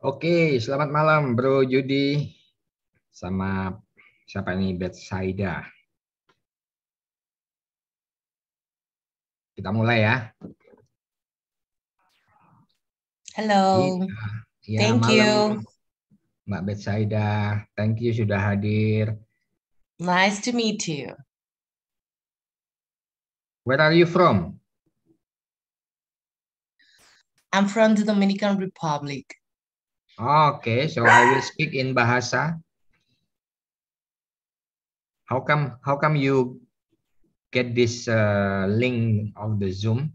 Oke, selamat malam Bro Judi sama siapa ini Saida. Kita mulai ya. Halo. Ya, Thank malam, you. Mbak Saida, thank you sudah hadir. Nice to meet you. Where are you from? I'm from the Dominican Republic. Okay, so I will speak in Bahasa. How come how come you get this uh, link of the Zoom?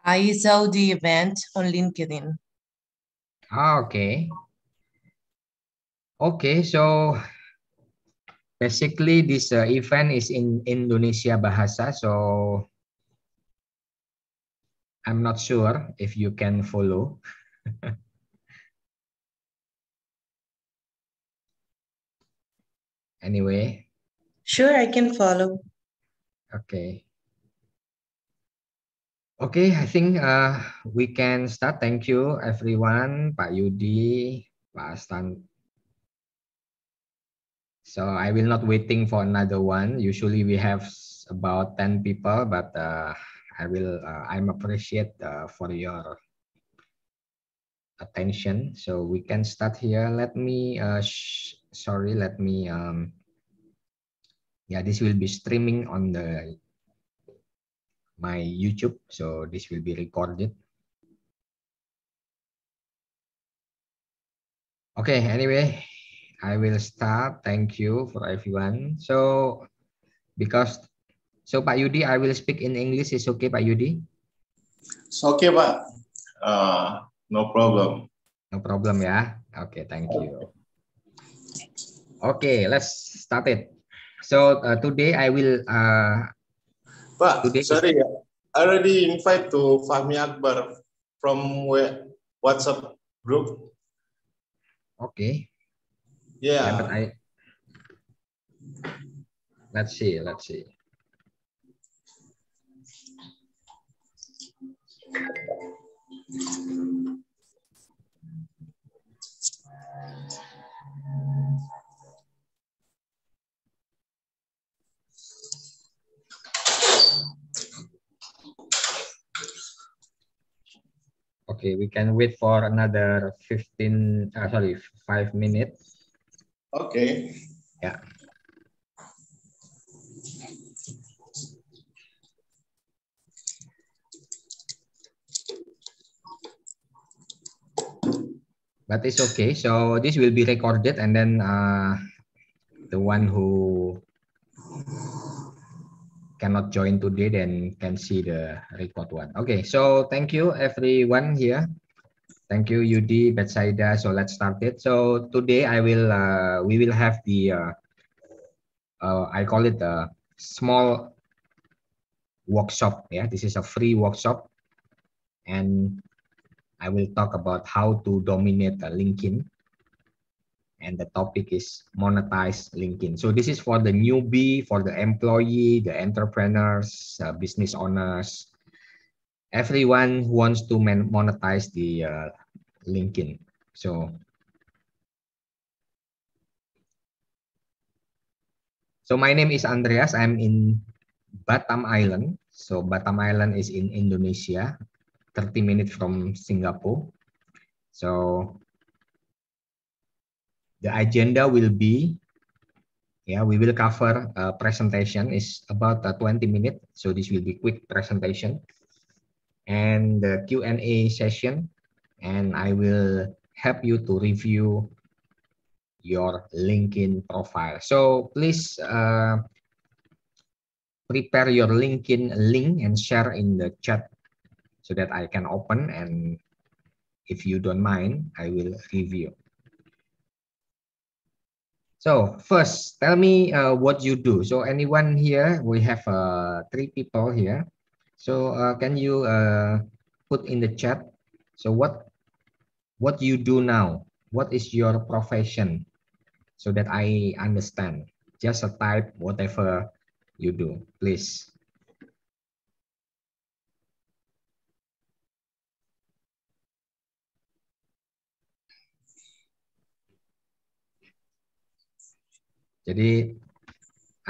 I saw the event on LinkedIn. Ah, okay. Okay, so basically this uh, event is in Indonesia Bahasa, so I'm not sure if you can follow. anyway? Sure, I can follow. Okay. Okay, I think uh, we can start. Thank you, everyone. Pak Yudi, Pak Astan. So I will not waiting for another one. Usually we have about 10 people, but uh, I will, uh, I'm appreciate uh, for your attention. So we can start here. Let me, uh, sorry, let me, um, yeah, this will be streaming on the my YouTube. So this will be recorded. Okay, anyway, I will start. Thank you for everyone. So because, so Pak Yudi, I will speak in English. Is okay, Pak Yudi? It's okay, Pak. Uh, No problem. No problem ya. Oke, okay, thank you. Okay, let's start it. So uh, today I will. Uh, Pak, today sorry, ya. I already invite to Fahmi Akbar from WhatsApp group. Okay. Yeah. yeah but I. Let's see. Let's see. Thank you. Okay, we can wait for another 15, uh, sorry, five minutes. Okay. Yeah. But it's okay. So this will be recorded and then uh, the one who cannot join today then can see the record one. Okay, so thank you everyone here. Thank you, UD, Betsaida. So let's start it. So today I will, uh, we will have the, uh, uh, I call it a small workshop. Yeah, this is a free workshop. And I will talk about how to dominate LinkedIn and the topic is monetize LinkedIn. So this is for the newbie, for the employee, the entrepreneurs, uh, business owners, everyone who wants to monetize the uh, LinkedIn. So So my name is Andreas. I'm in Batam Island. So Batam Island is in Indonesia, 30 minutes from Singapore. So the agenda will be yeah we will cover uh, presentation is about a 20 minutes so this will be quick presentation and the q&a session and i will help you to review your linkedin profile so please uh, prepare your linkedin link and share in the chat so that i can open and if you don't mind i will review so first, tell me uh, what you do. So anyone here, we have uh, three people here. So uh, can you uh, put in the chat? So what what you do now? What is your profession? So that I understand. Just a type whatever you do, please. Jadi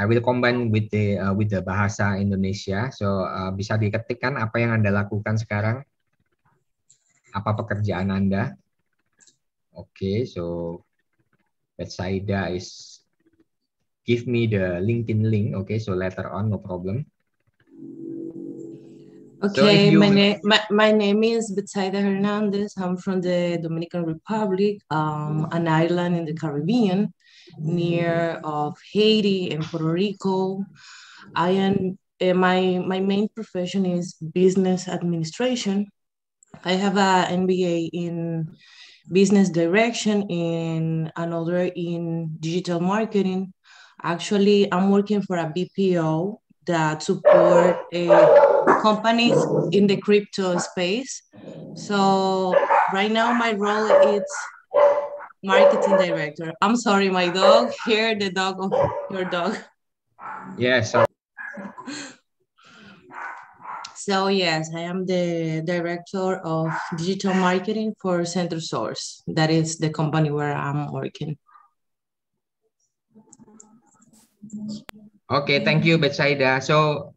I will combine with the uh, with the bahasa Indonesia. So uh, bisa diketikkan apa yang Anda lakukan sekarang? Apa pekerjaan Anda? Oke, okay, so Betsaida is give me the LinkedIn link. Okay, so later on, no problem. Okay, so my, na- my, my name is Betsaida Hernandez. I'm from the Dominican Republic, um, an island in the Caribbean. near of Haiti and Puerto Rico. I am eh, my my main profession is business administration. I have an MBA in business direction in another in digital marketing. Actually, I'm working for a BPO that support uh, companies in the crypto space. So right now my role is marketing director. I'm sorry, my dog. Here, the dog of your dog. Yes. Yeah, so yes, I am the director of digital marketing for Center Source. That is the company where I'm working. Okay, thank you, Betsaida. So,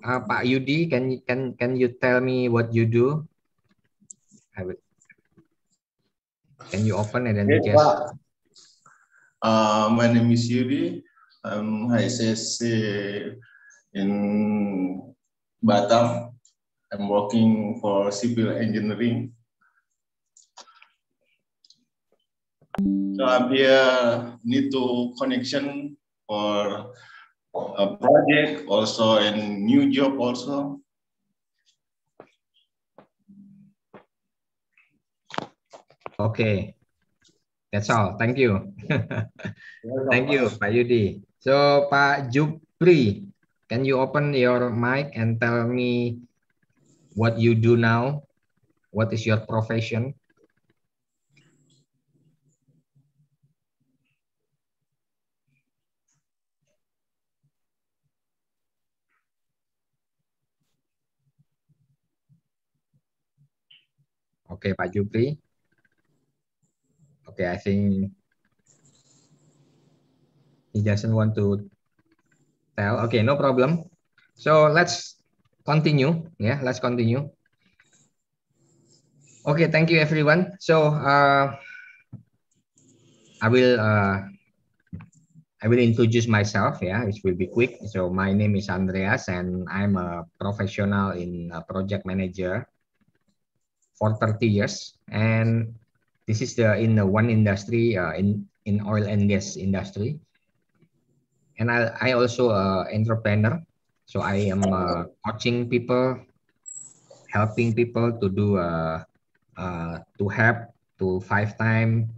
uh, Pak Yudi, can can can you tell me what you do? I will. Can you open and then we can? Uh, my name is Yudi. I'm I in Batam. I'm working for civil engineering. So I'm here need to connection for a project also and new job also. Okay. That's all. Thank you. Thank you, Pak Yudi. So, Pak Jupri, can you open your mic and tell me what you do now? What is your profession? Oke, okay, Pak Jupri okay, I think he doesn't want to tell. Okay, no problem. So let's continue. Yeah, let's continue. Okay, thank you everyone. So uh, I will uh, I will introduce myself. Yeah, it will be quick. So my name is Andreas, and I'm a professional in a uh, project manager for 30 years, and This is the in the one industry uh, in in oil and gas industry, and I I also uh, entrepreneur, so I am uh, coaching people, helping people to do uh, uh to help to five time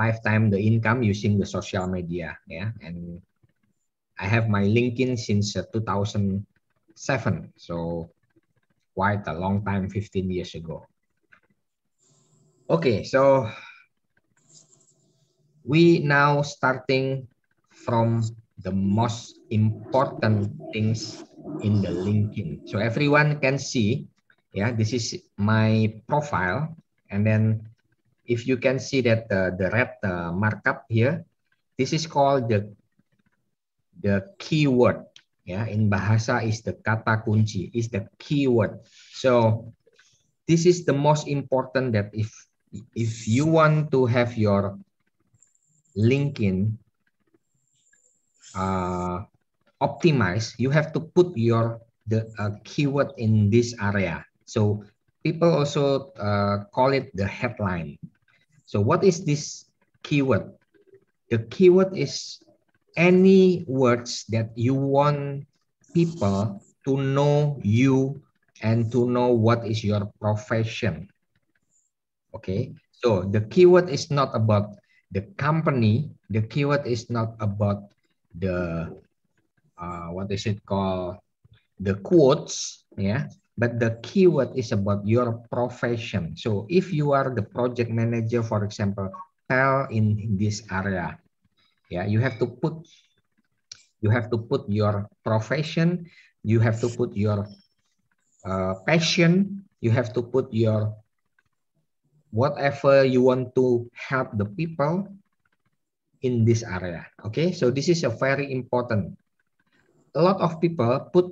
five time the income using the social media yeah and I have my LinkedIn since uh, 2007 so quite a long time 15 years ago Okay, so we now starting from the most important things in the LinkedIn. So everyone can see, yeah, this is my profile. And then if you can see that uh, the red uh, markup here, this is called the, the keyword. Yeah, in Bahasa is the kata kunci, is the keyword. So this is the most important that if if you want to have your LinkedIn uh, optimized, you have to put your the uh, keyword in this area. So people also uh, call it the headline. So what is this keyword? The keyword is any words that you want people to know you and to know what is your profession. Okay, so the keyword is not about the company. The keyword is not about the uh, what is it called the quotes yeah but the keyword is about your profession so if you are the project manager for example tell in this area yeah you have to put you have to put your profession you have to put your uh, passion you have to put your whatever you want to help the people in this area. Okay, so this is a very important. A lot of people put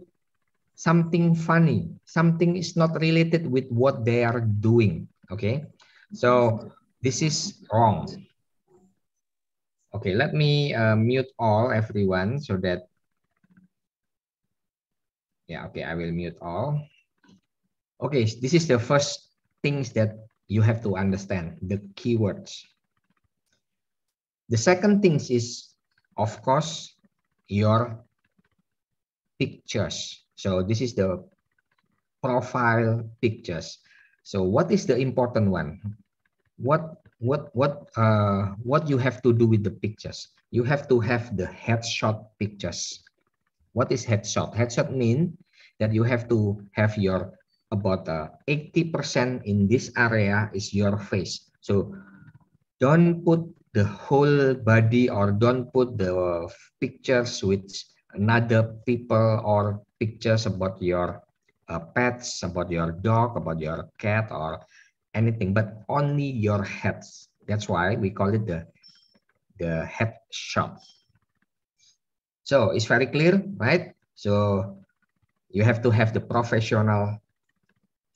something funny, something is not related with what they are doing. Okay, so this is wrong. Okay, let me uh, mute all everyone so that. Yeah, okay, I will mute all. Okay, this is the first things that you have to understand the keywords. The second thing is, of course, your pictures. So this is the profile pictures. So what is the important one? What what what uh, what you have to do with the pictures? You have to have the headshot pictures. What is headshot? Headshot mean that you have to have your about uh, 80% in this area is your face. So don't put the whole body or don't put the pictures with another people or pictures about your uh, pets, about your dog, about your cat or anything, but only your heads. That's why we call it the, the head shot. So it's very clear, right? So you have to have the professional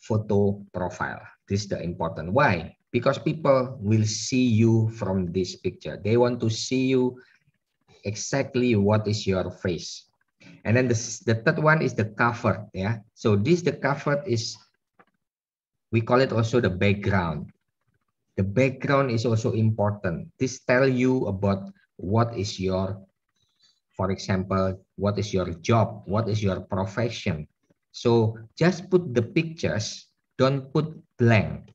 photo profile. This is the important. Why? Because people will see you from this picture. They want to see you exactly what is your face. And then the, the third one is the cover. Yeah. So this the cover is, we call it also the background. The background is also important. This tell you about what is your, for example, what is your job? What is your profession? So just put the pictures, don't put blank.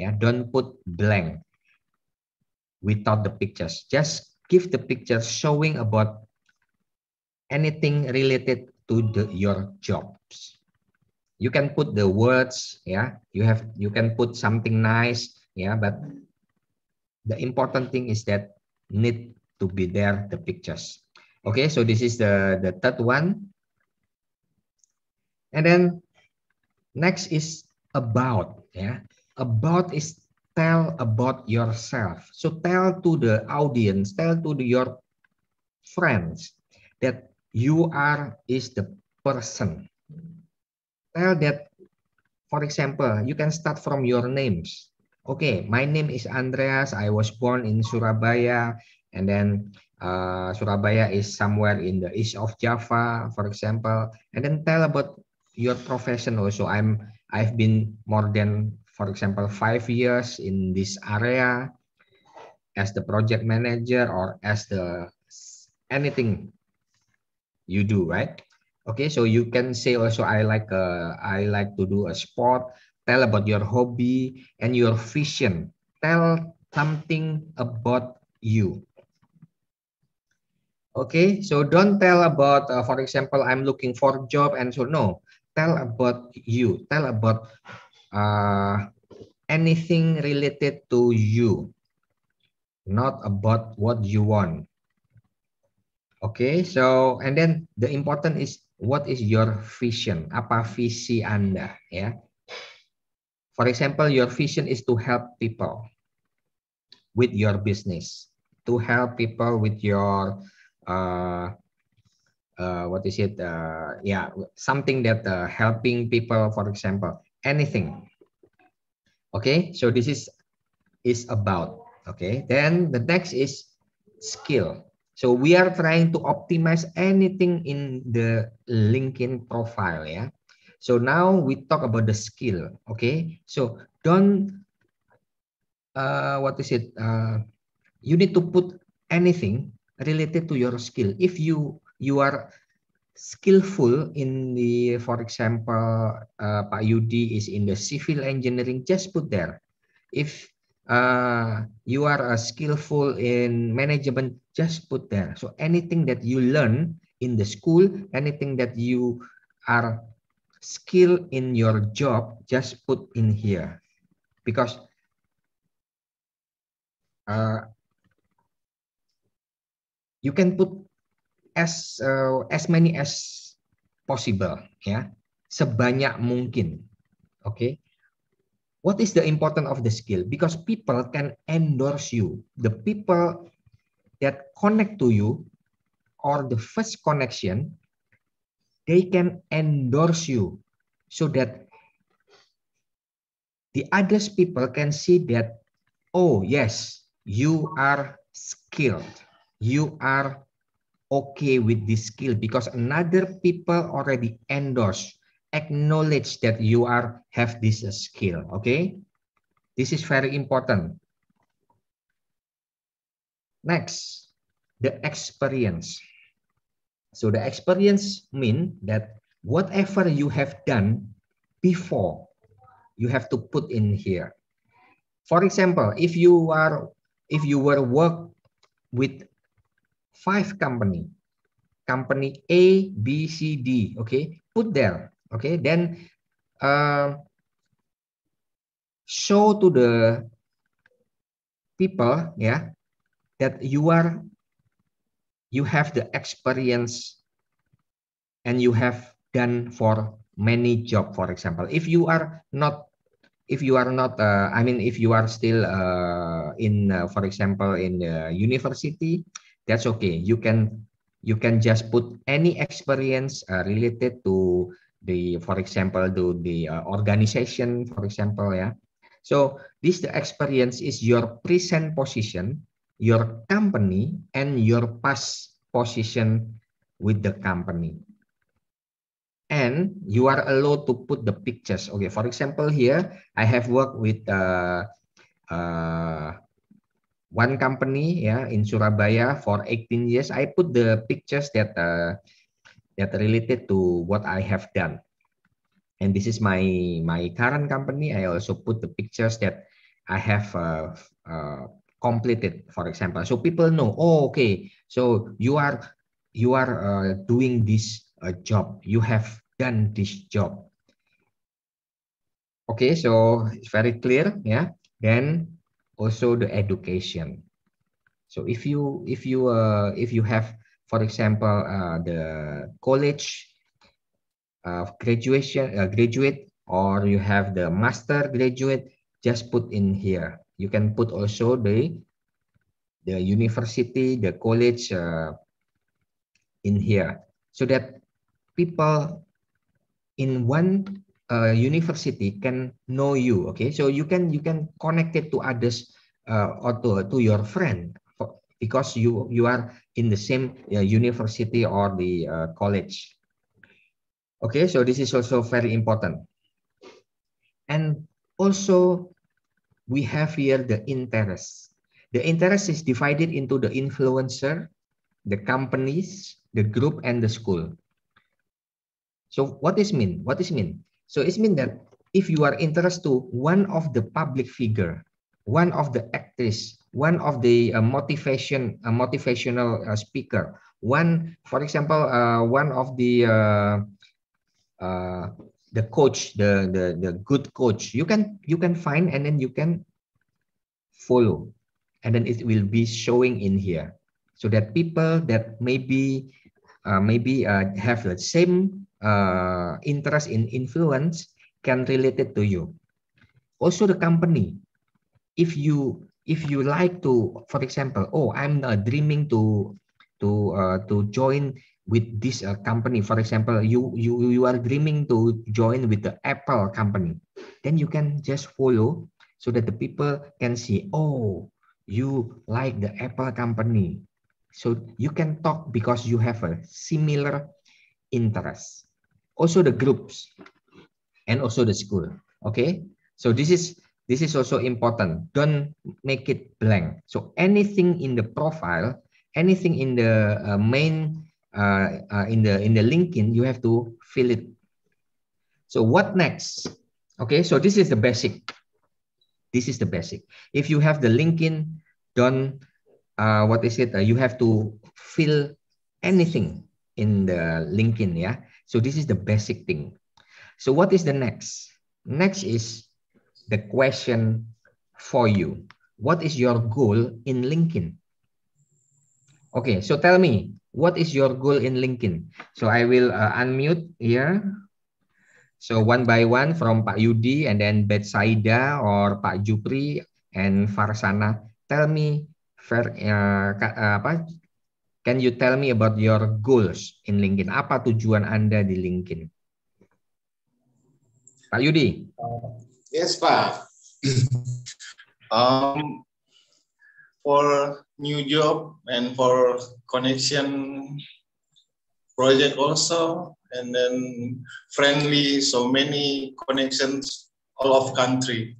Yeah, don't put blank without the pictures. Just give the pictures showing about anything related to the, your jobs. You can put the words, yeah. You have you can put something nice, yeah, but the important thing is that need to be there the pictures. Okay, so this is the, the third one. And then next is about yeah. About is tell about yourself. So tell to the audience, tell to the, your friends that you are is the person. Tell that, for example, you can start from your names. Okay, my name is Andreas. I was born in Surabaya, and then uh, Surabaya is somewhere in the east of Java, for example. And then tell about your profession also. I'm I've been more than, for example, five years in this area as the project manager or as the anything you do, right? Okay, so you can say also I like uh, I like to do a sport. Tell about your hobby and your vision. Tell something about you. Okay, so don't tell about, uh, for example, I'm looking for a job and so no. tell about you, tell about uh, anything related to you, not about what you want. Okay, so and then the important is what is your vision? Apa visi Anda ya? For example, your vision is to help people with your business, to help people with your uh, Uh, what is it? Uh, yeah, something that uh, helping people, for example, anything. Okay, so this is is about. Okay, then the next is skill. So we are trying to optimize anything in the LinkedIn profile. Yeah. So now we talk about the skill. Okay. So don't, uh, what is it? Uh, you need to put anything related to your skill. If you you are skillful in the, for example, uh, Pak Yudi is in the civil engineering, just put there. If uh, you are a uh, skillful in management, just put there. So anything that you learn in the school, anything that you are skill in your job, just put in here. Because uh, you can put as uh, as many as possible ya sebanyak mungkin oke okay? what is the important of the skill because people can endorse you the people that connect to you or the first connection they can endorse you so that the others people can see that oh yes you are skilled you are okay with this skill because another people already endorse, acknowledge that you are have this uh, skill. Okay, this is very important. Next, the experience. So the experience mean that whatever you have done before, you have to put in here. For example, if you are if you were work with five company. Company A, B, C, D. Okay, put there. Okay, then uh, show to the people, yeah, that you are, you have the experience, and you have done for many job. For example, if you are not if you are not uh, i mean if you are still uh, in uh, for example in uh, university that's okay you can you can just put any experience uh, related to the for example to the uh, organization for example yeah so this the experience is your present position your company and your past position with the company and you are allowed to put the pictures okay for example here i have worked with uh, uh, one company yeah, in Surabaya for 18 years. I put the pictures that uh, that related to what I have done. And this is my my current company. I also put the pictures that I have uh, uh, completed, for example. So people know, oh, okay, so you are you are uh, doing this uh, job. You have done this job. Okay, so it's very clear, yeah. Then also the education. So if you if you uh, if you have, for example, uh, the college uh, graduation uh, graduate or you have the master graduate, just put in here. You can put also the the university, the college uh, in here, so that people in one uh, university can know you okay so you can you can connect it to others uh, or to, to your friend because you you are in the same uh, university or the uh, college okay so this is also very important and also we have here the interest the interest is divided into the influencer the companies the group and the school so what is mean what is mean so it means that if you are interested to one of the public figure, one of the actress, one of the uh, motivation, uh, motivational uh, speaker, one, for example, uh, one of the uh, uh, the coach, the, the the good coach, you can you can find and then you can follow, and then it will be showing in here, so that people that maybe maybe have the same uh, interest in influence can relate it to you. Also the company, if you if you like to, for example, oh, I'm uh, dreaming to to uh, to join with this uh, company. For example, you you you are dreaming to join with the Apple company, then you can just follow so that the people can see. Oh, you like the Apple company, so you can talk because you have a similar interest also the groups, and also the school. Okay, so this is this is also important. Don't make it blank. So anything in the profile, anything in the uh, main uh, uh, in the in the LinkedIn, you have to fill it. So what next? Okay, so this is the basic. This is the basic. If you have the LinkedIn, don't uh, what is it? Uh, you have to fill anything in the LinkedIn. Yeah, So this is the basic thing. So what is the next? Next is the question for you. What is your goal in LinkedIn? Okay, so tell me, what is your goal in LinkedIn? So I will uh, unmute here. So one by one from Pak Yudi and then Betsaida or Pak Jupri and Farsana. Tell me, Fer, uh, uh apa, Can you tell me about your goals in LinkedIn? Apa tujuan Anda di LinkedIn? Pak Yudi. Uh, yes, Pak. um, for new job and for connection project also, and then friendly, so many connections all of country.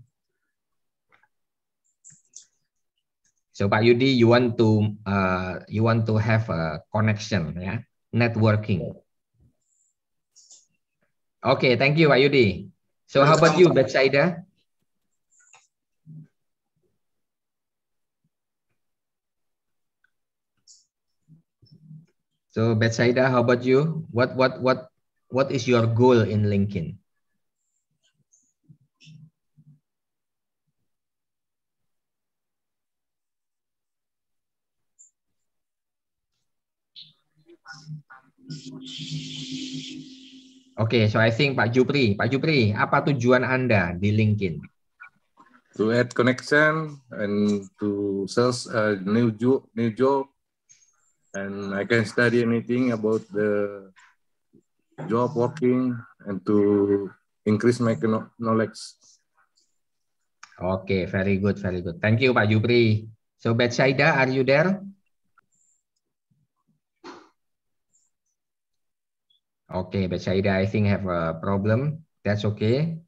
So Pak Yudi, you want to uh, you want to have a connection, yeah? networking. Okay, thank you, Pak Yudi. So how about you, Betsaida? So Betsaida, how about you? What what what what is your goal in LinkedIn? Oke, okay, so I think Pak Jupri, Pak Jupri, apa tujuan Anda di LinkedIn? To add connection and to search a uh, new job, new job, and I can study anything about the job working and to increase my knowledge. Oke, okay, very good, very good. Thank you Pak Jupri. So Betsaida, are you there? Okay, but Saida, I think have a problem. That's okay.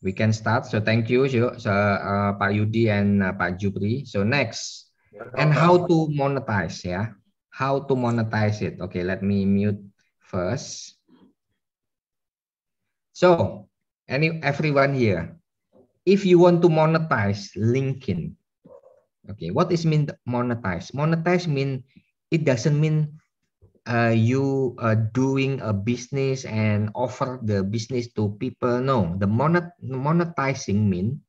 We can start. So thank you, so, uh, Pak Yudi and uh, Pak Jubri. So next, and how to monetize, yeah? How to monetize it. Okay, let me mute first. So, any everyone here, if you want to monetize LinkedIn, okay, what is mean monetize? Monetize mean it doesn't mean uh, you are doing a business and offer the business to people. No, the monet, monetizing mean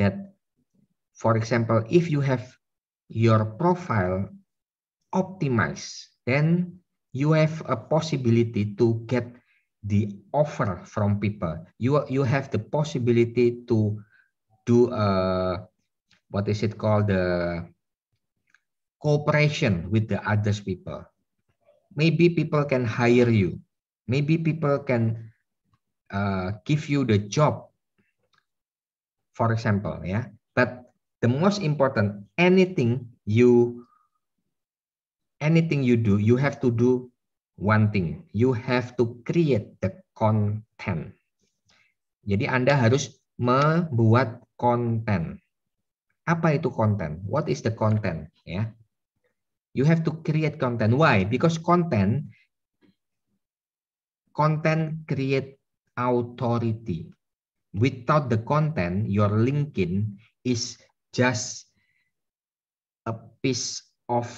that, for example, if you have your profile optimized, then you have a possibility to get the offer from people. You, you have the possibility to do a, uh, what is it called, the cooperation with the others people maybe people can hire you, maybe people can uh, give you the job, for example, ya. Yeah. But the most important, anything you anything you do, you have to do one thing. You have to create the content. Jadi Anda harus membuat konten. Apa itu konten? What is the content? Ya. you have to create content why because content content create authority without the content your linkedin is just a piece of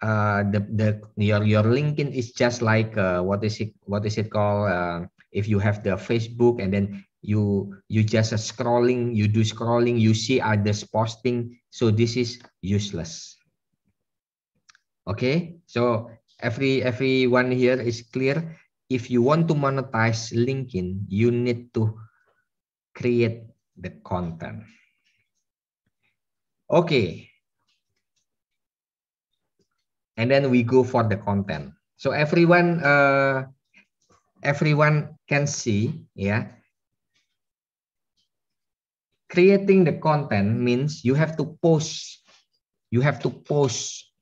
uh, the the your your linkedin is just like uh, what is it what is it called uh, if you have the facebook and then you you just scrolling you do scrolling you see others posting so this is useless Okay, so every everyone here is clear. If you want to monetize LinkedIn, you need to create the content. Okay. And then we go for the content. So everyone uh, everyone can see, yeah. Creating the content means you have to post you have to post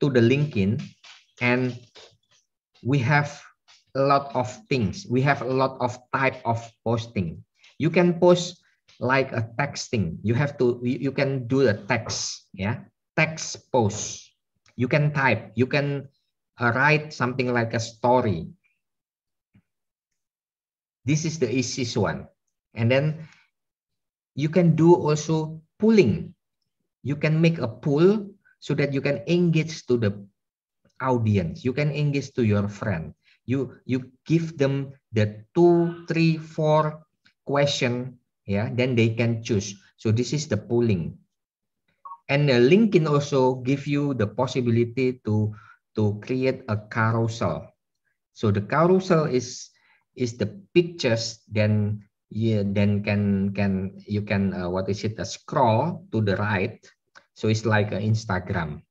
to the LinkedIn and we have a lot of things. We have a lot of type of posting. You can post like a texting. You have to, you can do the text, yeah? Text post. You can type, you can uh, write something like a story. This is the easiest one. And then you can do also pulling. You can make a pull so that you can engage to the audience you can engage to your friend you you give them the two three four question yeah then they can choose so this is the polling and uh, linkedin also give you the possibility to to create a carousel so the carousel is is the pictures then yeah then can can you can uh, what is it a uh, scroll to the right so it's like an Instagram.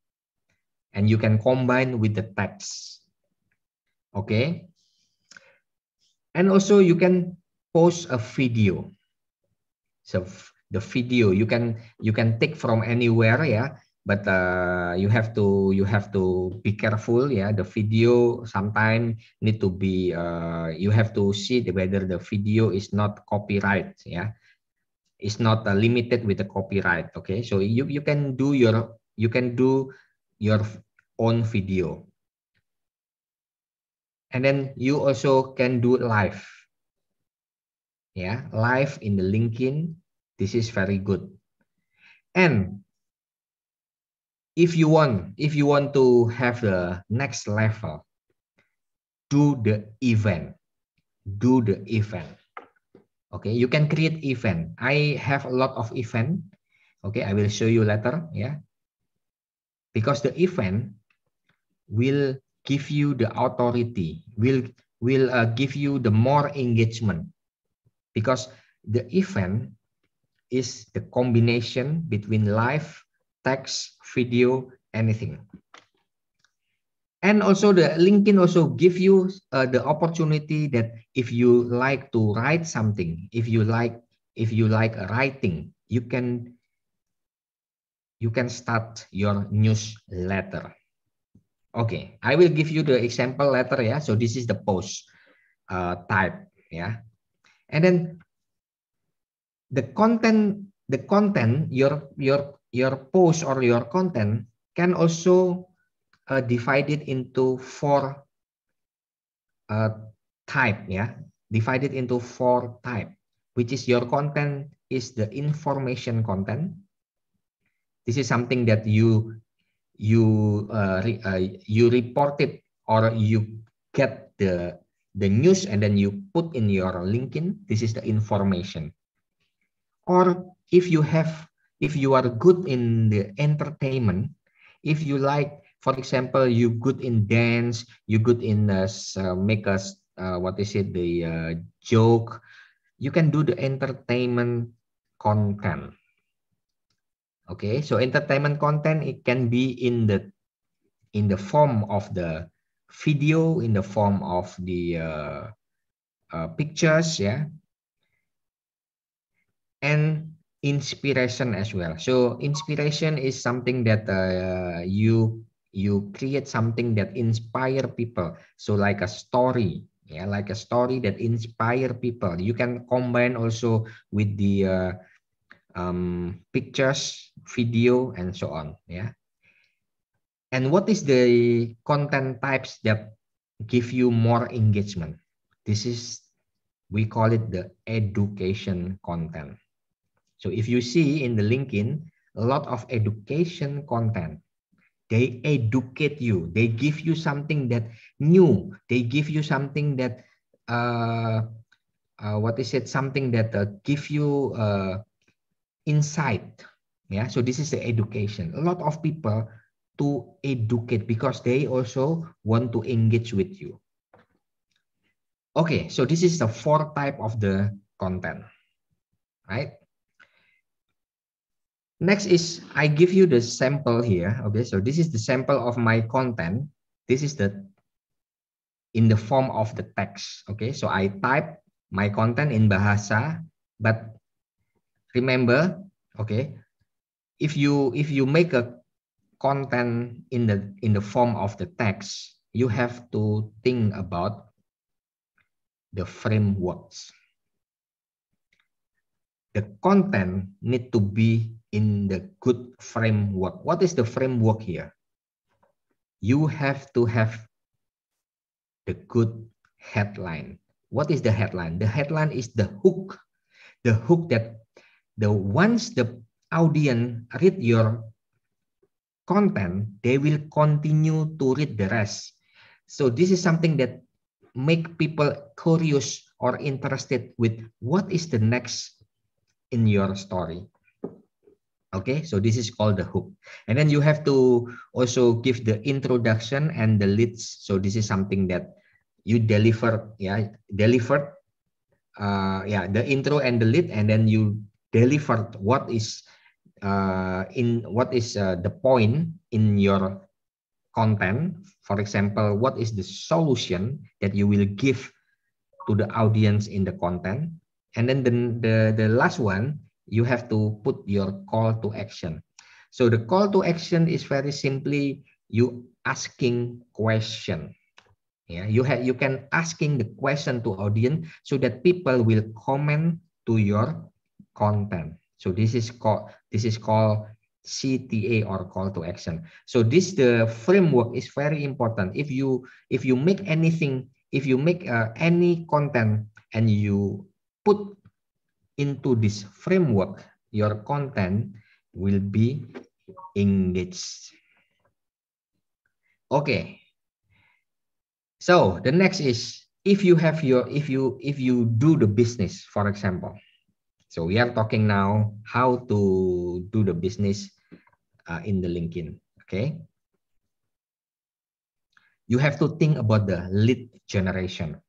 And you can combine with the text. Okay. And also you can post a video. So the video you can you can take from anywhere, yeah. But uh, you have to you have to be careful, yeah. The video sometimes need to be uh, you have to see whether the video is not copyright, yeah it's not uh, limited with the copyright okay so you you can do your you can do your own video and then you also can do live yeah live in the linkedin this is very good and if you want if you want to have the next level do the event do the event Okay, you can create event. I have a lot of event. Okay, I will show you later. Yeah, because the event will give you the authority, will will uh, give you the more engagement, because the event is the combination between live, text, video, anything and also the linkedin also give you uh, the opportunity that if you like to write something if you like if you like writing you can you can start your newsletter okay i will give you the example letter yeah so this is the post uh, type yeah and then the content the content your your your post or your content can also uh, divided into four uh, type. Yeah, divided into four type, which is your content is the information content. This is something that you you uh, re, uh, you report it or you get the the news and then you put in your LinkedIn. This is the information. Or if you have if you are good in the entertainment, if you like for example, you good in dance, you good in uh, uh make us uh, what is it the uh, joke. You can do the entertainment content. Okay, so entertainment content it can be in the in the form of the video, in the form of the uh, uh, pictures, yeah, and inspiration as well. So inspiration is something that uh, you you create something that inspire people so like a story yeah like a story that inspire people you can combine also with the uh, um, pictures video and so on yeah and what is the content types that give you more engagement this is we call it the education content so if you see in the linkedin a lot of education content they educate you. They give you something that new. They give you something that, uh, uh, what is it? Something that uh, give you uh, insight. Yeah. So this is the education. A lot of people to educate because they also want to engage with you. Okay, so this is the fourth type of the content, right? Next is I give you the sample here. Okay, so this is the sample of my content. This is the in the form of the text. Okay, so I type my content in Bahasa, but remember, okay, if you if you make a content in the in the form of the text, you have to think about the frameworks. The content need to be in the good framework. What is the framework here? You have to have the good headline. What is the headline? The headline is the hook, the hook that the once the audience read your content, they will continue to read the rest. So this is something that make people curious or interested with what is the next in your story. Okay, so this is called the hook. And then you have to also give the introduction and the leads. So this is something that you deliver, yeah, delivered, uh, yeah, the intro and the lead, and then you delivered what is uh, in what is uh, the point in your content. For example, what is the solution that you will give to the audience in the content? And then the the, the last one you have to put your call to action. So the call to action is very simply you asking question. Yeah, you have you can asking the question to audience so that people will comment to your content. So this is called this is called CTA or call to action. So this the framework is very important. If you if you make anything, if you make uh, any content and you put into this framework, your content will be engaged. Okay. So the next is if you have your if you if you do the business, for example. So we are talking now how to do the business uh, in the LinkedIn. Okay. You have to think about the lead generation.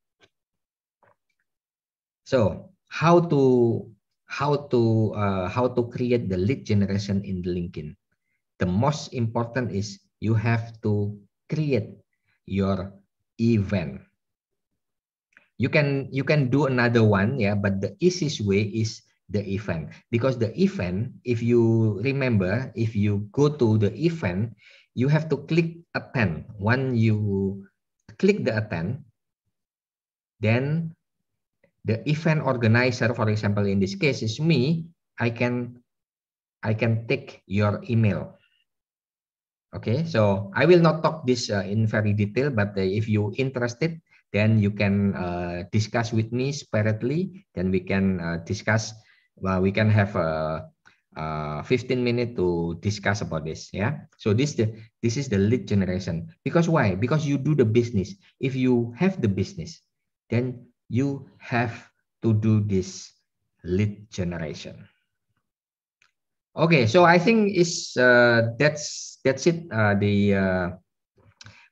So how to how to uh, how to create the lead generation in the LinkedIn. The most important is you have to create your event. You can you can do another one, yeah, but the easiest way is the event because the event if you remember if you go to the event you have to click attend when you click the attend then the event organizer, for example, in this case is me, I can, I can take your email. Okay, so I will not talk this uh, in very detail, but uh, if you interested, then you can uh, discuss with me separately. Then we can uh, discuss. Well, we can have a, uh, a uh, 15 minute to discuss about this. Yeah. So this the this is the lead generation because why? Because you do the business. If you have the business, then you have to do this lead generation. Okay, so I think is uh, that's that's it. Uh, the uh,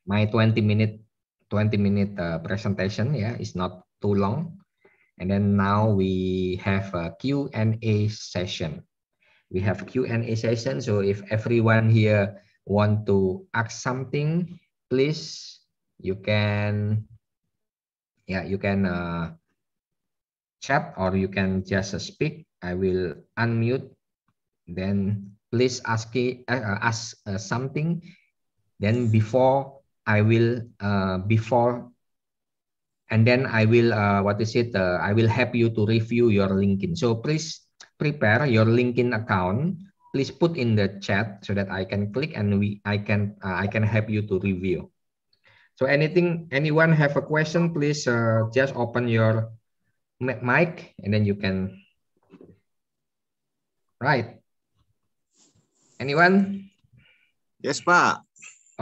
my 20 minute 20 minute uh, presentation yeah is not too long, and then now we have a Q and A session. We have Q and A session. So if everyone here want to ask something, please you can yeah you can uh, chat or you can just uh, speak i will unmute then please ask uh, uh, ask uh, something then before i will uh, before and then i will uh, what is it uh, i will help you to review your linkedin so please prepare your linkedin account please put in the chat so that i can click and we i can uh, i can help you to review So anything, anyone have a question, please uh, just open your mic and then you can. Right. Anyone? Yes, Pak.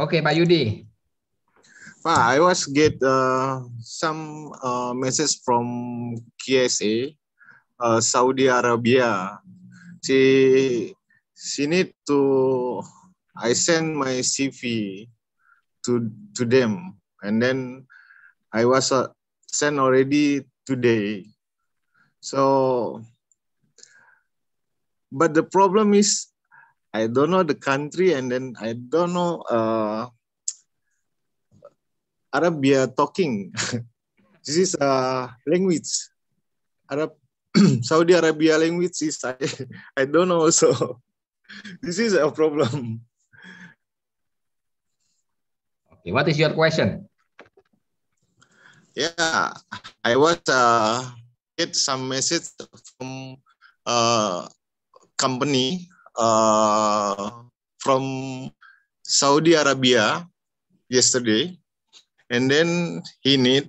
Okay, Pak Yudi. Pak, I was get uh, some uh, message from KSA, uh, Saudi Arabia. She, she need to, I send my CV to to them and then i was uh, sent already today so but the problem is i don't know the country and then i don't know uh, arabia talking this is a uh, language arab saudi arabia language is i, I don't know so this is a problem Okay, what is your question? Yeah, I was uh, get some message from uh, company uh, from Saudi Arabia yesterday, and then he need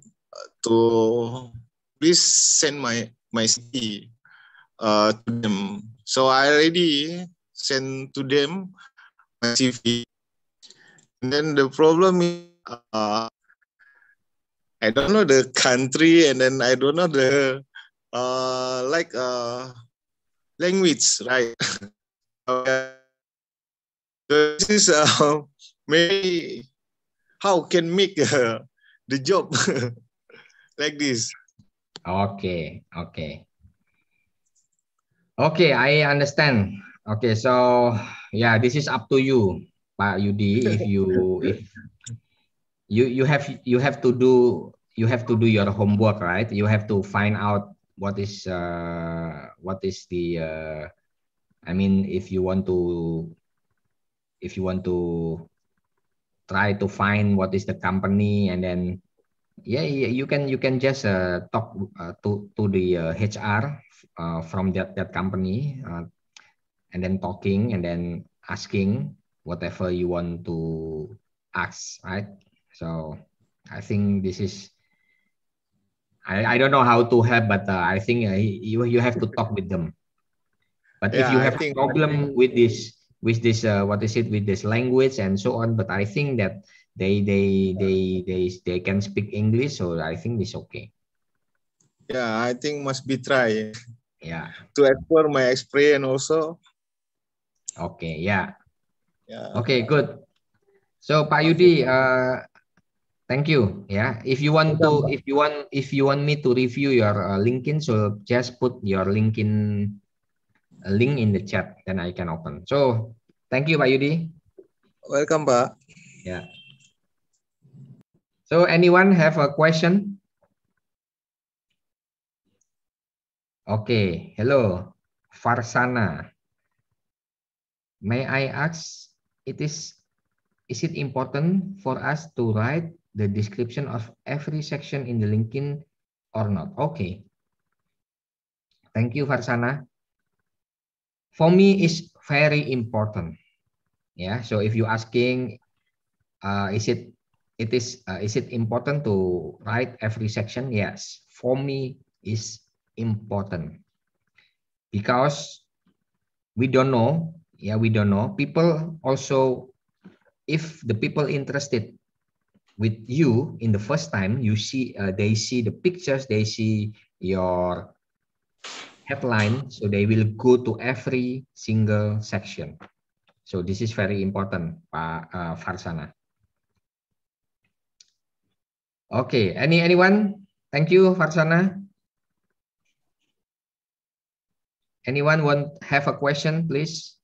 to please send my my CD uh, to them. So I already send to them my CV And then the problem is, uh, I don't know the country, and then I don't know the uh, like uh, language, right? Uh, this is uh, maybe how can make uh, the job like this. Okay, okay. Okay, I understand. Okay, so yeah, this is up to you. Pak Yudi, if you if you you have you have to do you have to do your homework, right? You have to find out what is uh, what is the uh, I mean, if you want to if you want to try to find what is the company and then yeah, yeah you can you can just uh, talk uh, to to the uh, hr uh, from that that company uh, and then talking and then asking whatever you want to ask, right? So I think this is. I, I don't know how to help, but uh, I think uh, you you have to talk with them. But yeah, if you have I think, problem with this with this uh, what is it with this language and so on, but I think that they they they they they can speak English, so I think it's okay. Yeah, I think must be try. Yeah. To explore my experience also. Okay. Yeah. Yeah. Okay, good. So Pak Yudi, uh, thank you. Yeah, if you want to, if you want, if you want me to review your uh, LinkedIn, so just put your LinkedIn uh, link in the chat, then I can open. So thank you, Pak Yudi. Welcome, Pak. Yeah. So anyone have a question? Okay, hello, Farsana. May I ask it is is it important for us to write the description of every section in the LinkedIn or not? Okay. Thank you, Farsana. For me, is very important. Yeah. So if you asking, uh, is it it is uh, is it important to write every section? Yes. For me, is important because we don't know yeah we don't know people also if the people interested with you in the first time you see uh, they see the pictures they see your headline so they will go to every single section so this is very important pak uh, farsana okay any anyone thank you farsana anyone want have a question please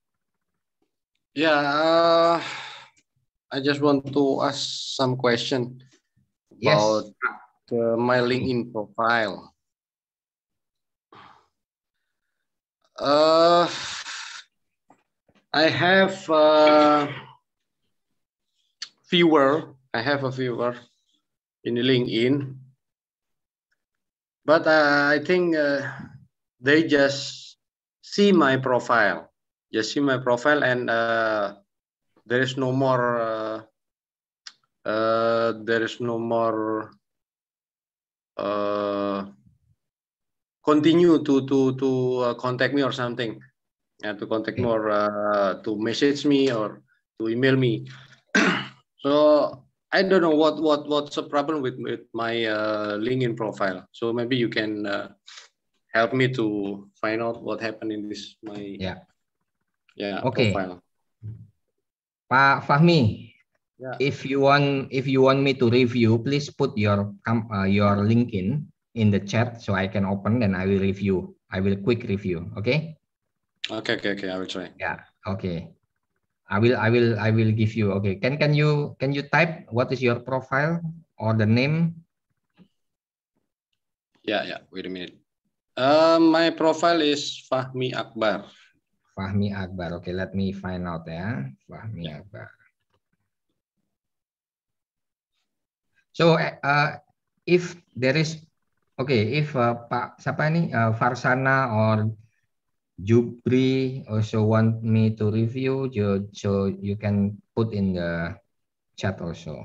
yeah, uh, I just want to ask some question yes. about uh, my LinkedIn profile. Uh, I have a uh, viewer. I have a viewer in LinkedIn, but uh, I think uh, they just see my profile just see my profile and uh, there is no more uh, uh, there is no more uh, continue to to to uh, contact me or something and to contact more uh, to message me or to email me so I don't know what what what's the problem with with my uh, LinkedIn profile. So maybe you can uh, help me to find out what happened in this my yeah. Yeah. Ya, ya, okay. Pak Fahmi, yeah. if you want if you want me to review, please put your uh, your LinkedIn in the chat so I can open and I will review. I will quick review. Okay. Okay. Okay. Okay. I will try. Yeah. Okay. I will I will I will give you. Okay. Can can you can you type what is your profile or the name? Yeah. Yeah. Wait a minute. Uh, my profile is Fahmi Akbar. Fahmi Akbar. Oke, okay, let me find out ya. Fahmi ya. Akbar. So, uh, if there is, okay, if uh, Pak siapa ini uh, Farsana or Jubri also want me to review, you, so you can put in the chat also.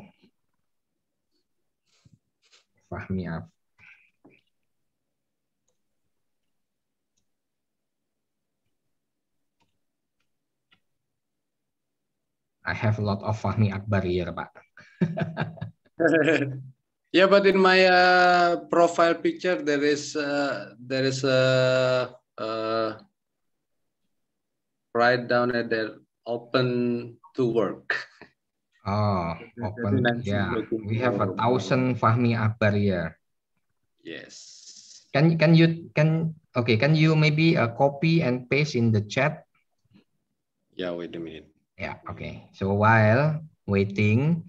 Fahmi Akbar. I have a lot of Fahmi Akbar here, Pak. yeah, but in my uh, profile picture there is uh, there is a uh, write down at there open to work. Oh, open. yeah, we have a thousand Fahmi Akbar here. Yes. Can can you can okay? Can you maybe uh, copy and paste in the chat? Yeah. Wait a minute. Yeah, okay. So while waiting,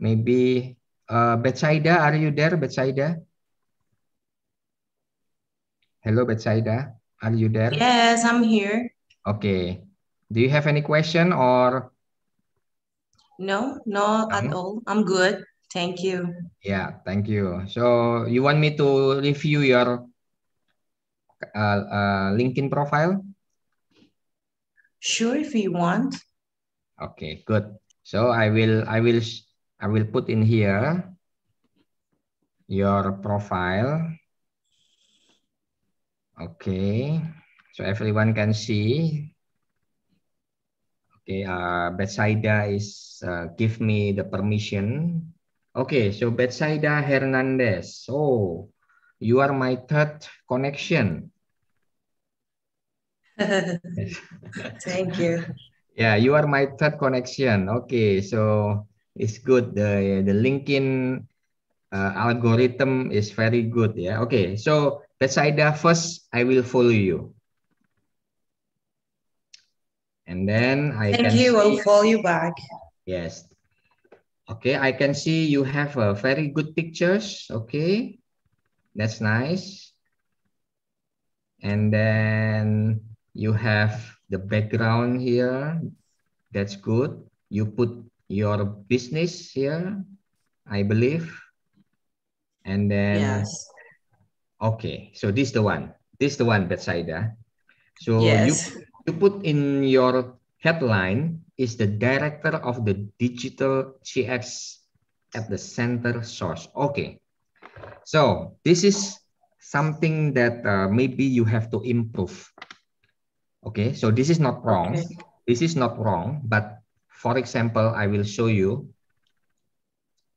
maybe uh, Betsaida, are you there, Betsaida? Hello, Betsaida. Are you there? Yes, I'm here. Okay. Do you have any question or? No, no um, at all. I'm good. Thank you. Yeah, thank you. So you want me to review your uh, uh, LinkedIn profile? Sure, if you want. Okay, good. So I will I will I will put in here your profile. Okay, so everyone can see. Okay, uh, Betsaida is uh, give me the permission. Okay, so Betsaida Hernandez. Oh, you are my third connection. Thank you. Yeah, you are my third connection. Okay, so it's good. The the LinkedIn uh, algorithm is very good. Yeah. Okay, so Bethsaida first, I will follow you. And then I Thank can you. I'll follow you back. Yes. Okay, I can see you have a very good pictures. Okay, that's nice. And then you have the background here. That's good. You put your business here, I believe. And then, yes. okay, so this the one. This the one, Betsaida. Ah. So yes. you, you put in your headline is the director of the digital CX at the center source. Okay. So this is something that uh, maybe you have to improve Okay, so this is not wrong. Okay. This is not wrong, but for example, I will show you.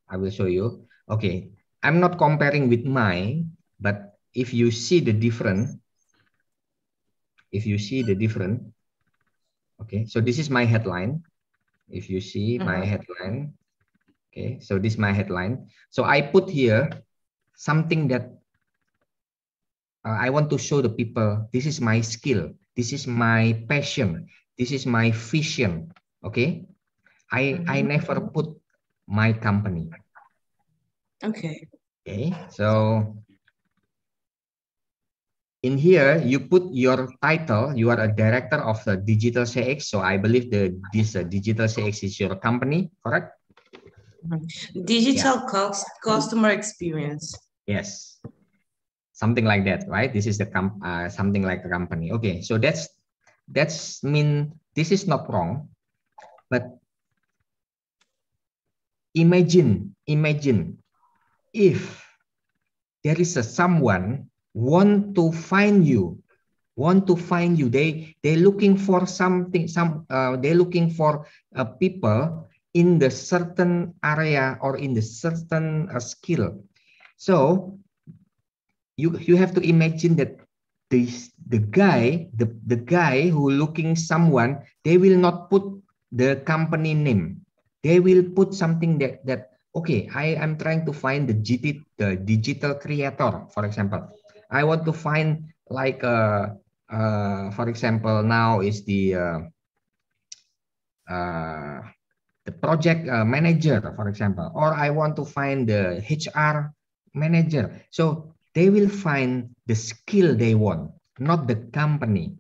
I will show you. Okay, I'm not comparing with mine, but if you see the different, if you see the different, okay, so this is my headline. If you see my uh-huh. headline, okay, so this is my headline. So I put here something that uh, I want to show the people, this is my skill. This is my passion. This is my vision. Okay. I, I mm-hmm. never put my company. Okay. Okay. So in here, you put your title. You are a director of the Digital CX. So I believe the this uh, Digital CX is your company, correct? Mm-hmm. Digital yeah. cost, customer experience. Yes something like that right this is the comp uh, something like a company okay so that's that's mean this is not wrong but imagine imagine if there is a someone want to find you want to find you they they're looking for something some uh, they're looking for uh, people in the certain area or in the certain uh, skill so you you have to imagine that this the guy the, the guy who looking someone they will not put the company name they will put something that that okay i am trying to find the GT, the digital creator for example i want to find like uh, uh for example now is the uh, uh, the project uh, manager for example or i want to find the hr manager so they will find the skill they want, not the company.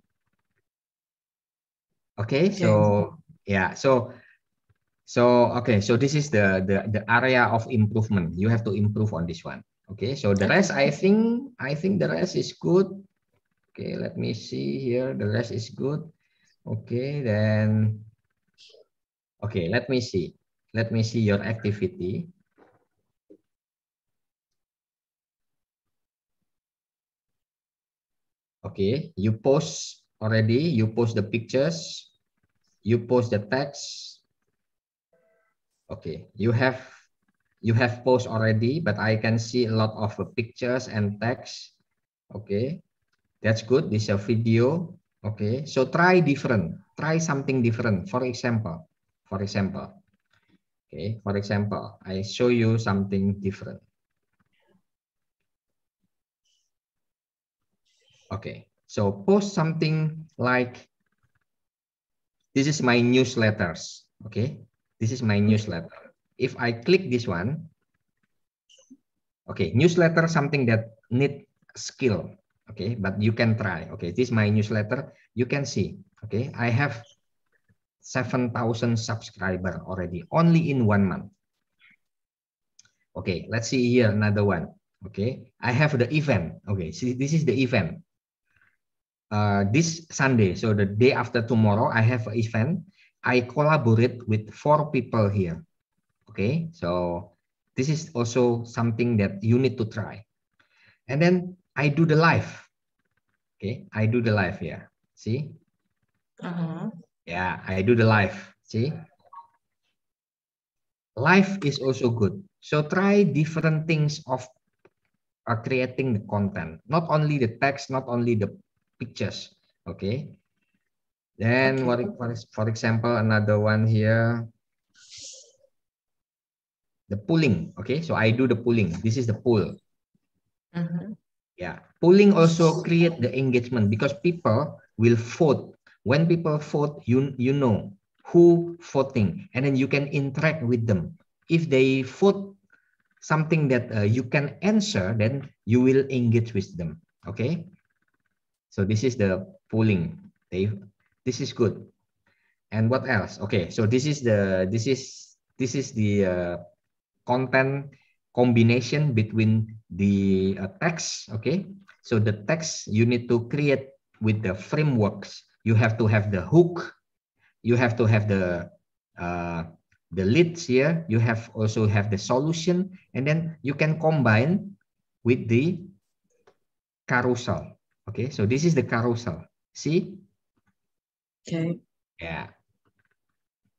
Okay, so yeah, so so okay, so this is the the the area of improvement. You have to improve on this one. Okay, so the rest I think I think the rest is good. Okay, let me see here. The rest is good. Okay, then okay, let me see. Let me see your activity. Okay, you post already, you post the pictures, you post the text. Okay, you have you have post already, but I can see a lot of pictures and text. Okay, that's good. This is a video. Okay, so try different. Try something different. For example, for example, okay, for example, I show you something different. Okay, so post something like, this is my newsletters, okay? This is my newsletter. If I click this one, okay, newsletter, something that need skill, okay? But you can try, okay? This is my newsletter. You can see, okay? I have 7,000 subscriber already, only in one month. Okay, let's see here another one. Okay, I have the event. Okay, see, this is the event uh, this Sunday, so the day after tomorrow, I have an event. I collaborate with four people here. Okay, so this is also something that you need to try. And then I do the live. Okay, I do the live here. See? Uh-huh. Yeah, I do the live. See? Life is also good. So try different things of uh, creating the content. Not only the text, not only the pictures. Okay. Then okay. what, what is, for example, another one here, the pulling. Okay, so I do the pulling. This is the pull. Mm-hmm. Yeah, pulling also create the engagement because people will vote. When people vote, you you know who voting, and then you can interact with them. If they vote something that uh, you can answer, then you will engage with them. Okay, so this is the pooling. this is good. And what else? Okay, so this is the this is this is the uh, content combination between the uh, text. Okay, so the text you need to create with the frameworks. You have to have the hook. You have to have the uh, the leads here. You have also have the solution, and then you can combine with the carousel. Okay, so this is the carousel. See? Okay. Yeah.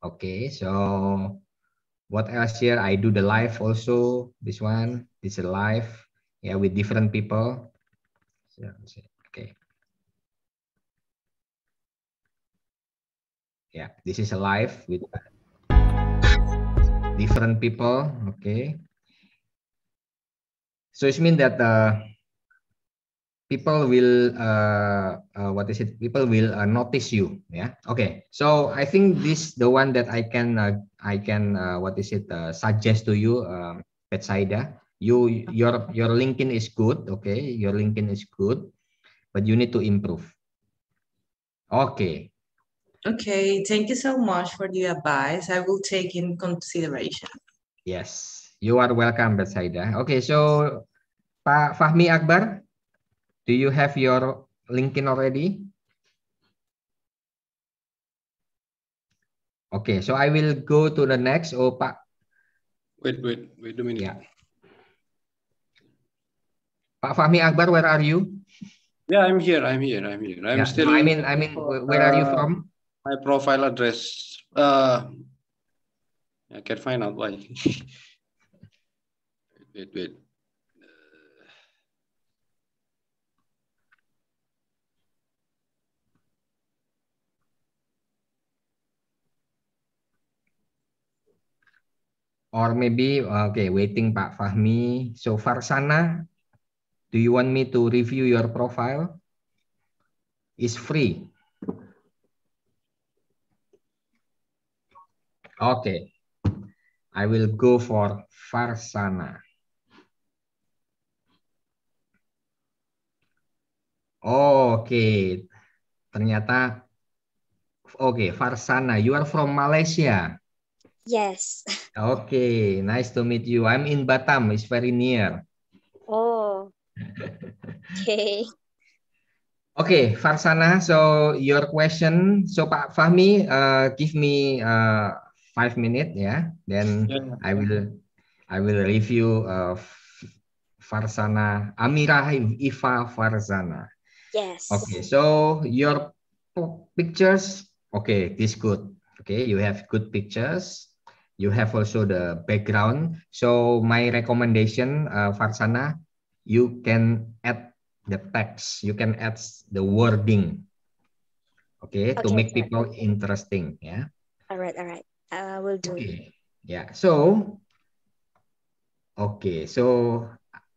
Okay, so what else here? I do the live also. This one, this is live. Yeah, with different people. Okay. Yeah, this is a live with different people. Okay. So it means that uh, people will uh, uh, what is it people will uh, notice you yeah okay so i think this the one that i can uh, i can uh, what is it uh, suggest to you um, Betsaida. you your your linkedin is good okay your linkedin is good but you need to improve okay okay thank you so much for the advice i will take in consideration yes you are welcome Betsaida. okay so pak fahmi akbar Do you have your LinkedIn already? Okay, so I will go to the next. Oh, Pak. Wait, wait, wait a minute. Yeah. Pak Fahmi Akbar, where are you? Yeah, I'm here. I'm here. I'm here. I'm yeah, still. No, I mean, I mean, where are you uh, from? My profile address. Uh, I can find out why. wait, wait. or maybe uh, okay waiting Pak Fahmi. So far sana, do you want me to review your profile? Is free. Okay, I will go for Farsana. Oh, okay. ternyata oke okay, Farsana, you are from Malaysia. Yes. Okay, nice to meet you. I'm in Batam. It's very near. Oh. okay. Okay, Farsana. So your question. So Pak Fahmi, uh, give me uh, five minutes, yeah. Then yeah. I will I will review uh, Farsana Amira Iva Farsana. Yes. Okay. So your pictures. Okay, this good. Okay, you have good pictures. you have also the background. So my recommendation, uh, Farsana, you can add the text. You can add the wording. Okay, okay to make people interesting. Yeah. All right. All right. I uh, will do okay. it. Yeah. So. Okay. So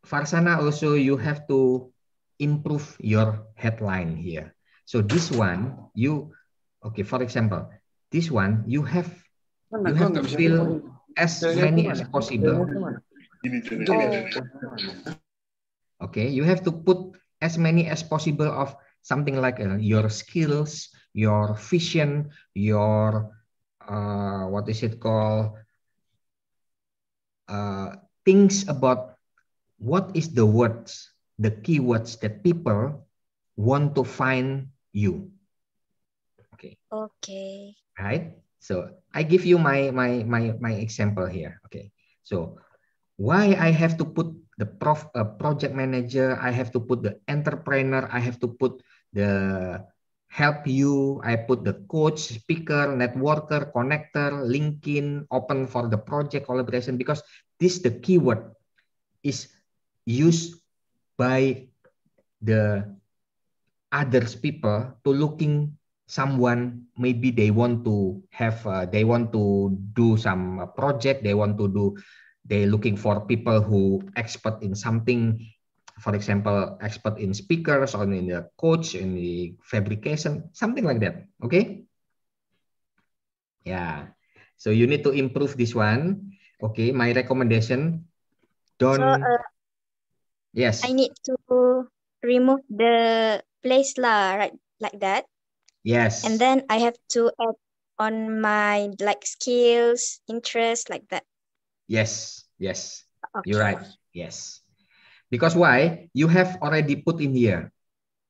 Farsana, also you have to improve your headline here. So this one, you okay. For example, this one you have you have to fill as many as possible. Okay, you have to put as many as possible of something like uh, your skills, your vision, your uh, what is it called? Uh, things about what is the words, the keywords that people want to find you. Okay. Okay. Right. So I give you my, my, my, my example here. Okay. So why I have to put the prof, uh, project manager, I have to put the entrepreneur, I have to put the help you, I put the coach, speaker, networker, connector, LinkedIn, open for the project collaboration because this the keyword is used by the others people to looking someone maybe they want to have uh, they want to do some uh, project they want to do they looking for people who expert in something for example expert in speakers or in the coach in the fabrication something like that okay yeah so you need to improve this one okay my recommendation don't so, uh, yes i need to remove the place lah right like that Yes. And then I have to add on my like skills, interests, like that. Yes, yes. Okay. You're right. Yes. Because why? You have already put in here.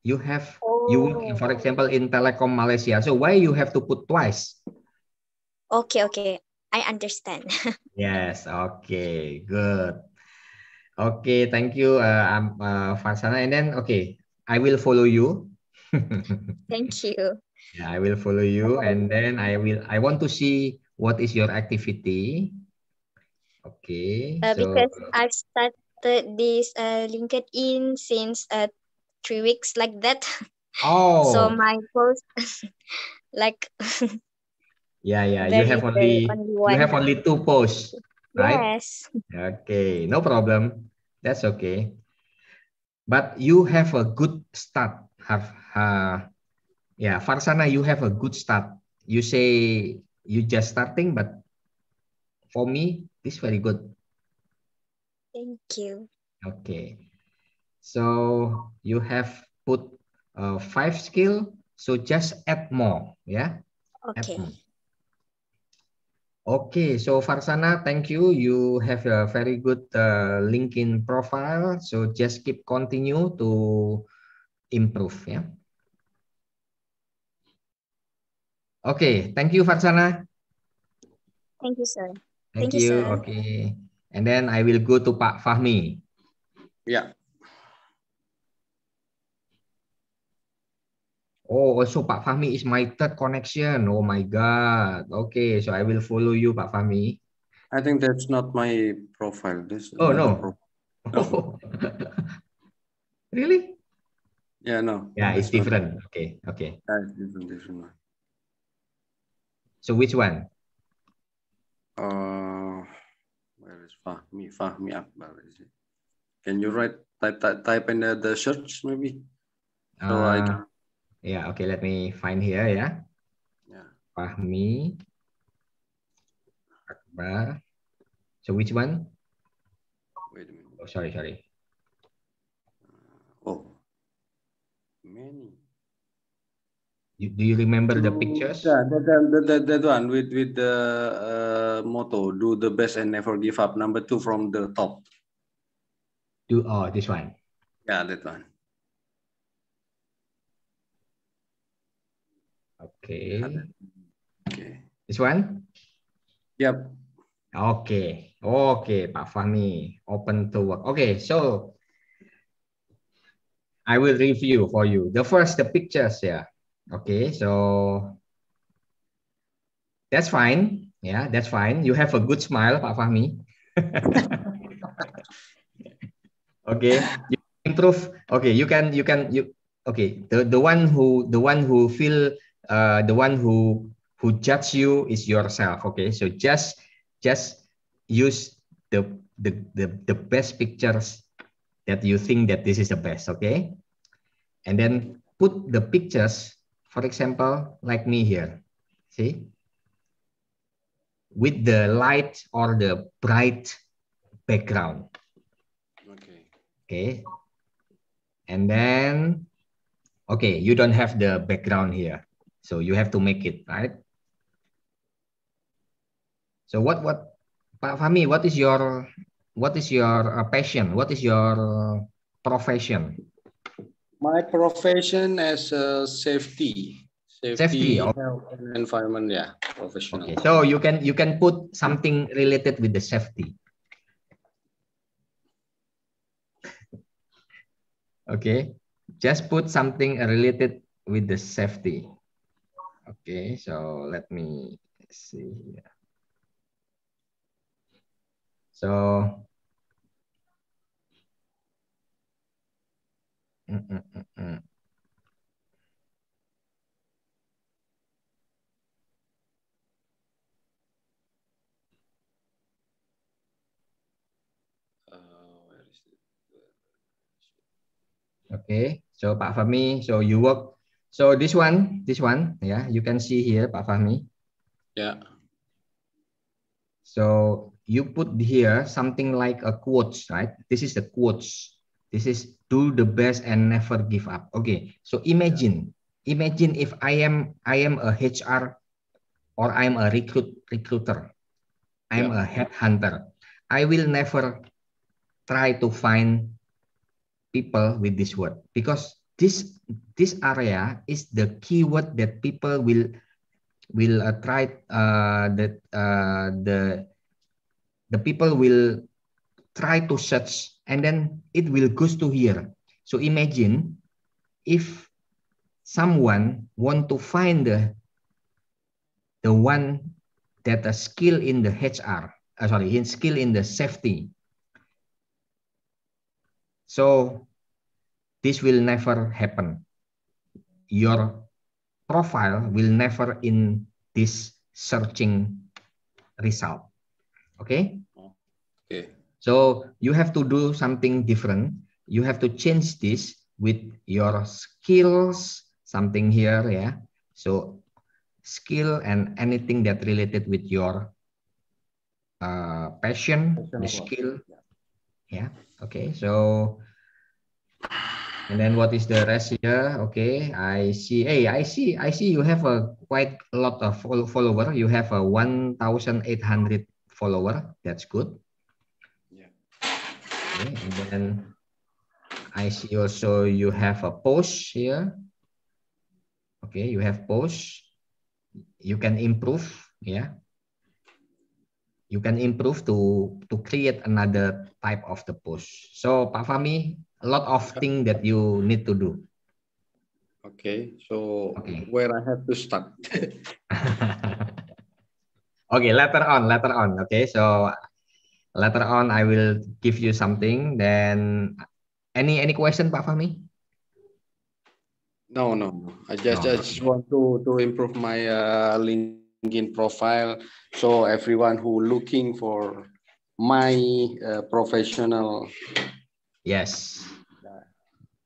You have oh. you for example in Telecom Malaysia. So why you have to put twice? Okay, okay. I understand. yes, okay. Good. Okay, thank you. Uh, I'm um, uh, Farsana and then okay, I will follow you Thank you. Yeah, I will follow you and then I will I want to see what is your activity. Okay. Uh, so, because I've started this uh, LinkedIn since uh, three weeks like that. Oh. so my post like Yeah, yeah. you have only, only you have only two posts, right? Yes. Okay, no problem. That's okay. But you have a good start have uh, yeah Farsana you have a good start you say you just starting but for me this very good thank you okay so you have put uh, five skill so just add more yeah okay more. Okay, so Farsana, thank you. You have a very good uh, LinkedIn profile. So just keep continue to improve ya. Oke, okay, thank you Farsana. Thank you sir. Thank, thank you. you. Oke. Okay. And then I will go to Pak Fahmi. Ya. Yeah. Oh, also Pak Fahmi is my third connection. Oh my god. Okay, so I will follow you Pak Fahmi. I think that's not my profile. This Oh no. Profile. no. really? Yeah, no. Yeah, it's different. Okay, okay. Yeah, different, different. So which one? Uh, where is Fahmi? Fahmi Akbar is it? Can you write type type, type in the, the search maybe? So uh, I can... Yeah. Okay. Let me find here. Yeah. Yeah. Fahmi Akbar. So which one? Wait a minute. Oh, sorry, sorry. many. Do you remember the pictures? Yeah, that, that, that, that one with with the uh, motto "Do the best and never give up." Number two from the top. Do oh this one. Yeah, that one. Okay. Okay. This one. Yep. okay. okay, Pak Fahmi, open to work. okay, so I will review for you. The first, the pictures, yeah. Okay, so that's fine. Yeah, that's fine. You have a good smile, Pak Fahmi. okay, you improve. Okay, you can, you can, you. Okay, the the one who the one who feel uh the one who who judge you is yourself. Okay, so just just use the the the, the best pictures that you think that this is the best, okay? And then put the pictures, for example, like me here, see? With the light or the bright background. Okay. Okay. And then, okay, you don't have the background here. So you have to make it, right? So what, what, Pak Fahmi, what is your what is your uh, passion? What is your uh, profession? My profession as a uh, safety, safety, safety environment, yeah, professional. Okay, so you can you can put something related with the safety. okay, just put something related with the safety. Okay, so let me see here. So mm, mm, mm, uh, Okay, so Pak Fahmi, so you work, so this one, this one, yeah, you can see here Pak Fahmi. Yeah. So you put here something like a quotes, right? This is the quotes. This is do the best and never give up. Okay, so imagine, imagine if I am I am a HR or I'm a recruit recruiter, I'm yeah. a headhunter. I will never try to find people with this word because this this area is the keyword that people will will uh, try uh, that uh, the the people will try to search and then it will goes to here. So imagine if someone want to find the, the one that a skill in the HR, uh, sorry, in skill in the safety. So this will never happen. Your profile will never in this searching result. Okay. Okay. So you have to do something different. You have to change this with your skills, something here, yeah. So skill and anything that related with your uh, passion, the skill. Yeah. Okay. So, and then what is the rest here? Okay. I see. Hey, I see. I see you have a quite a lot of follower. You have a 1,800 follower. That's good. Yeah. Okay, and then I see also you have a post here. Okay, you have post. You can improve, yeah. You can improve to to create another type of the post. So Pak Fami, a lot of thing that you need to do. Okay, so okay. where I have to start. Okay, later on, later on. Okay, so later on I will give you something. Then any any question, Pak Fahmi? No, no. I just no. I just want to to improve my uh, LinkedIn profile so everyone who looking for my uh, professional. Yes.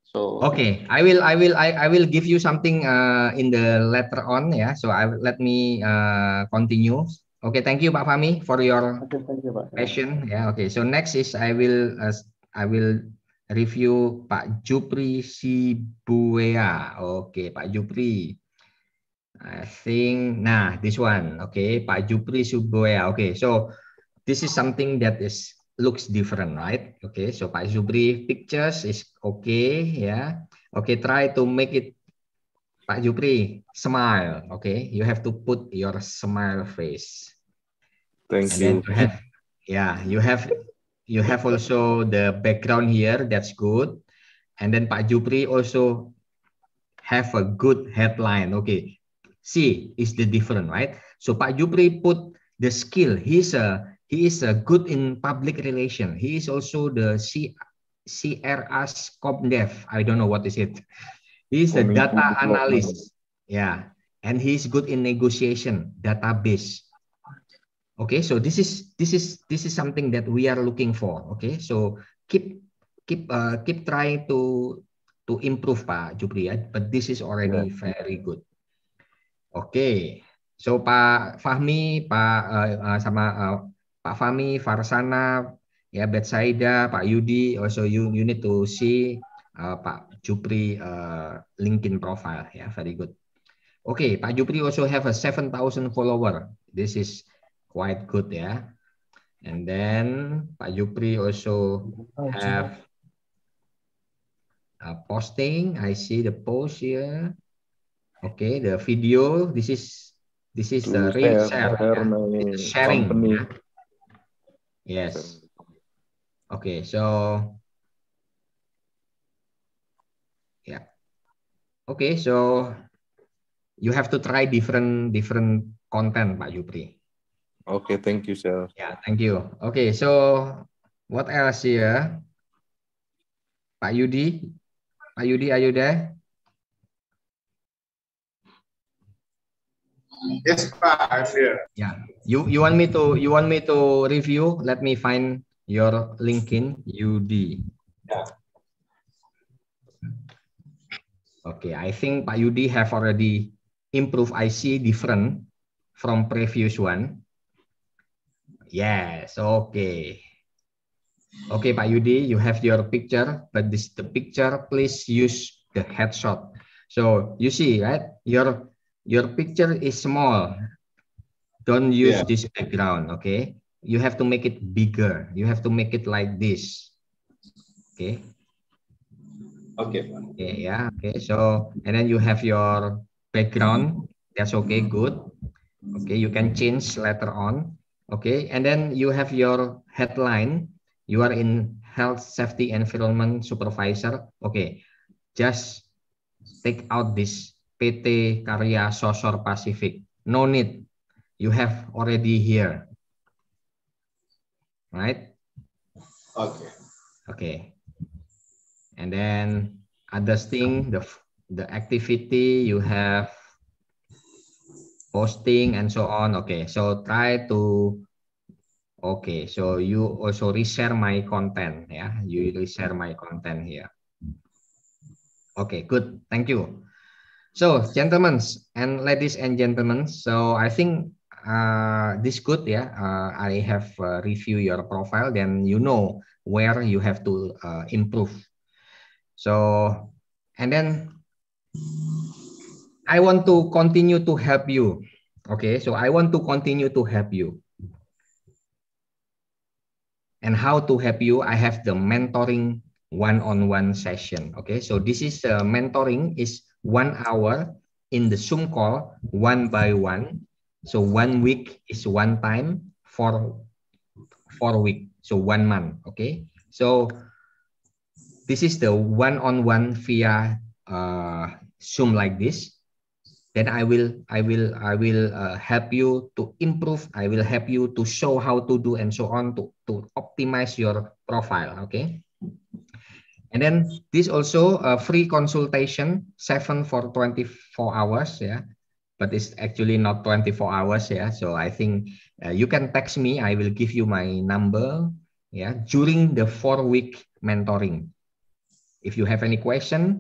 So okay, I will I will I, I will give you something uh, in the later on. Yeah. So I let me uh, continue Okay, thank you, Pak Fami for your okay, thank you, question. Yeah, okay. So next is I will uh, I will review Pak Jupri Sibuea. Okay, Pak Jupri. I think nah this one. Okay, Pak Jupri Sibuea. Okay, so this is something that is looks different, right? Okay, so Pak Jupri pictures is okay. Yeah. Okay, try to make it Pak Jupri, smile. Okay, you have to put your smile face. Thank and you. Then you have, yeah, you have you have also the background here. That's good. And then Pak Jupri also have a good headline. Okay, see is the different, right? So Pak Jupri put the skill. He's a he is a good in public relation. He is also the C, CRS CopDev. I don't know what is it. He's a data analyst. Yeah, and he's good in negotiation, database. Okay, so this is this is this is something that we are looking for. Okay, so keep keep uh, keep trying to to improve Pak Jupri. Ya. but this is already yeah. very good. okay. so Pak Fahmi, Pak uh, uh, sama uh, Pak Fahmi, Farsana, ya Betsaida, Pak Yudi, also you, you need to see uh, Pak Jupri uh, LinkedIn profile ya, yeah, very good. Oke, okay, Pak Jupri also have a 7,000 follower. This is quite good ya. And then Pak Jupri also oh, iya. have a posting. I see the post here. Okay, the video. This is this is the hmm, real share, share yeah. sharing. Company. Yes. Okay, so yeah. Okay, so you have to try different different content, Pak Yupri. Okay, thank you, sir. Yeah, thank you. Okay, so what else here? Pak Yudi, Pak Yudi, are you there? Yes, Pak, I'm here. Yeah, you you want me to you want me to review? Let me find your LinkedIn Yudi. Yeah. Okay, I think Pak Yudi have already improved IC different from previous one. Yes, oke. Okay. Oke okay, Pak Yudi, you have your picture, but this the picture please use the headshot. So you see, right? Your your picture is small. Don't use yeah. this background, okay? You have to make it bigger. You have to make it like this. Okay. Okay. Okay, yeah. Okay. So and then you have your background. That's okay, good. Okay, you can change later on. Okay, and then you have your headline. You are in health, safety, and environment supervisor. Okay, just take out this PT Karya Sosor Pacific. No need. You have already here. Right? Okay. Okay. And then other thing, the the activity you have posting and so on. Okay, so try to okay, so you also oh, reshare my content. Yeah, you reshare my content here. Okay, good. Thank you. So, gentlemen and ladies and gentlemen, so I think uh, this good. Yeah, uh, I have uh, review your profile. Then you know where you have to uh, improve. So, and then I want to continue to help you. Okay, so I want to continue to help you. And how to help you, I have the mentoring one-on-one session. Okay, so this is uh, mentoring is one hour in the Zoom call, one by one. So one week is one time for four week, so one month. Okay, so this is the one-on-one -on -one via uh, Zoom like this then i will i will i will uh, help you to improve i will help you to show how to do and so on to to optimize your profile okay and then this also a uh, free consultation 7 for 24 hours yeah but it's actually not 24 hours yeah so i think uh, you can text me i will give you my number yeah during the four week mentoring if you have any question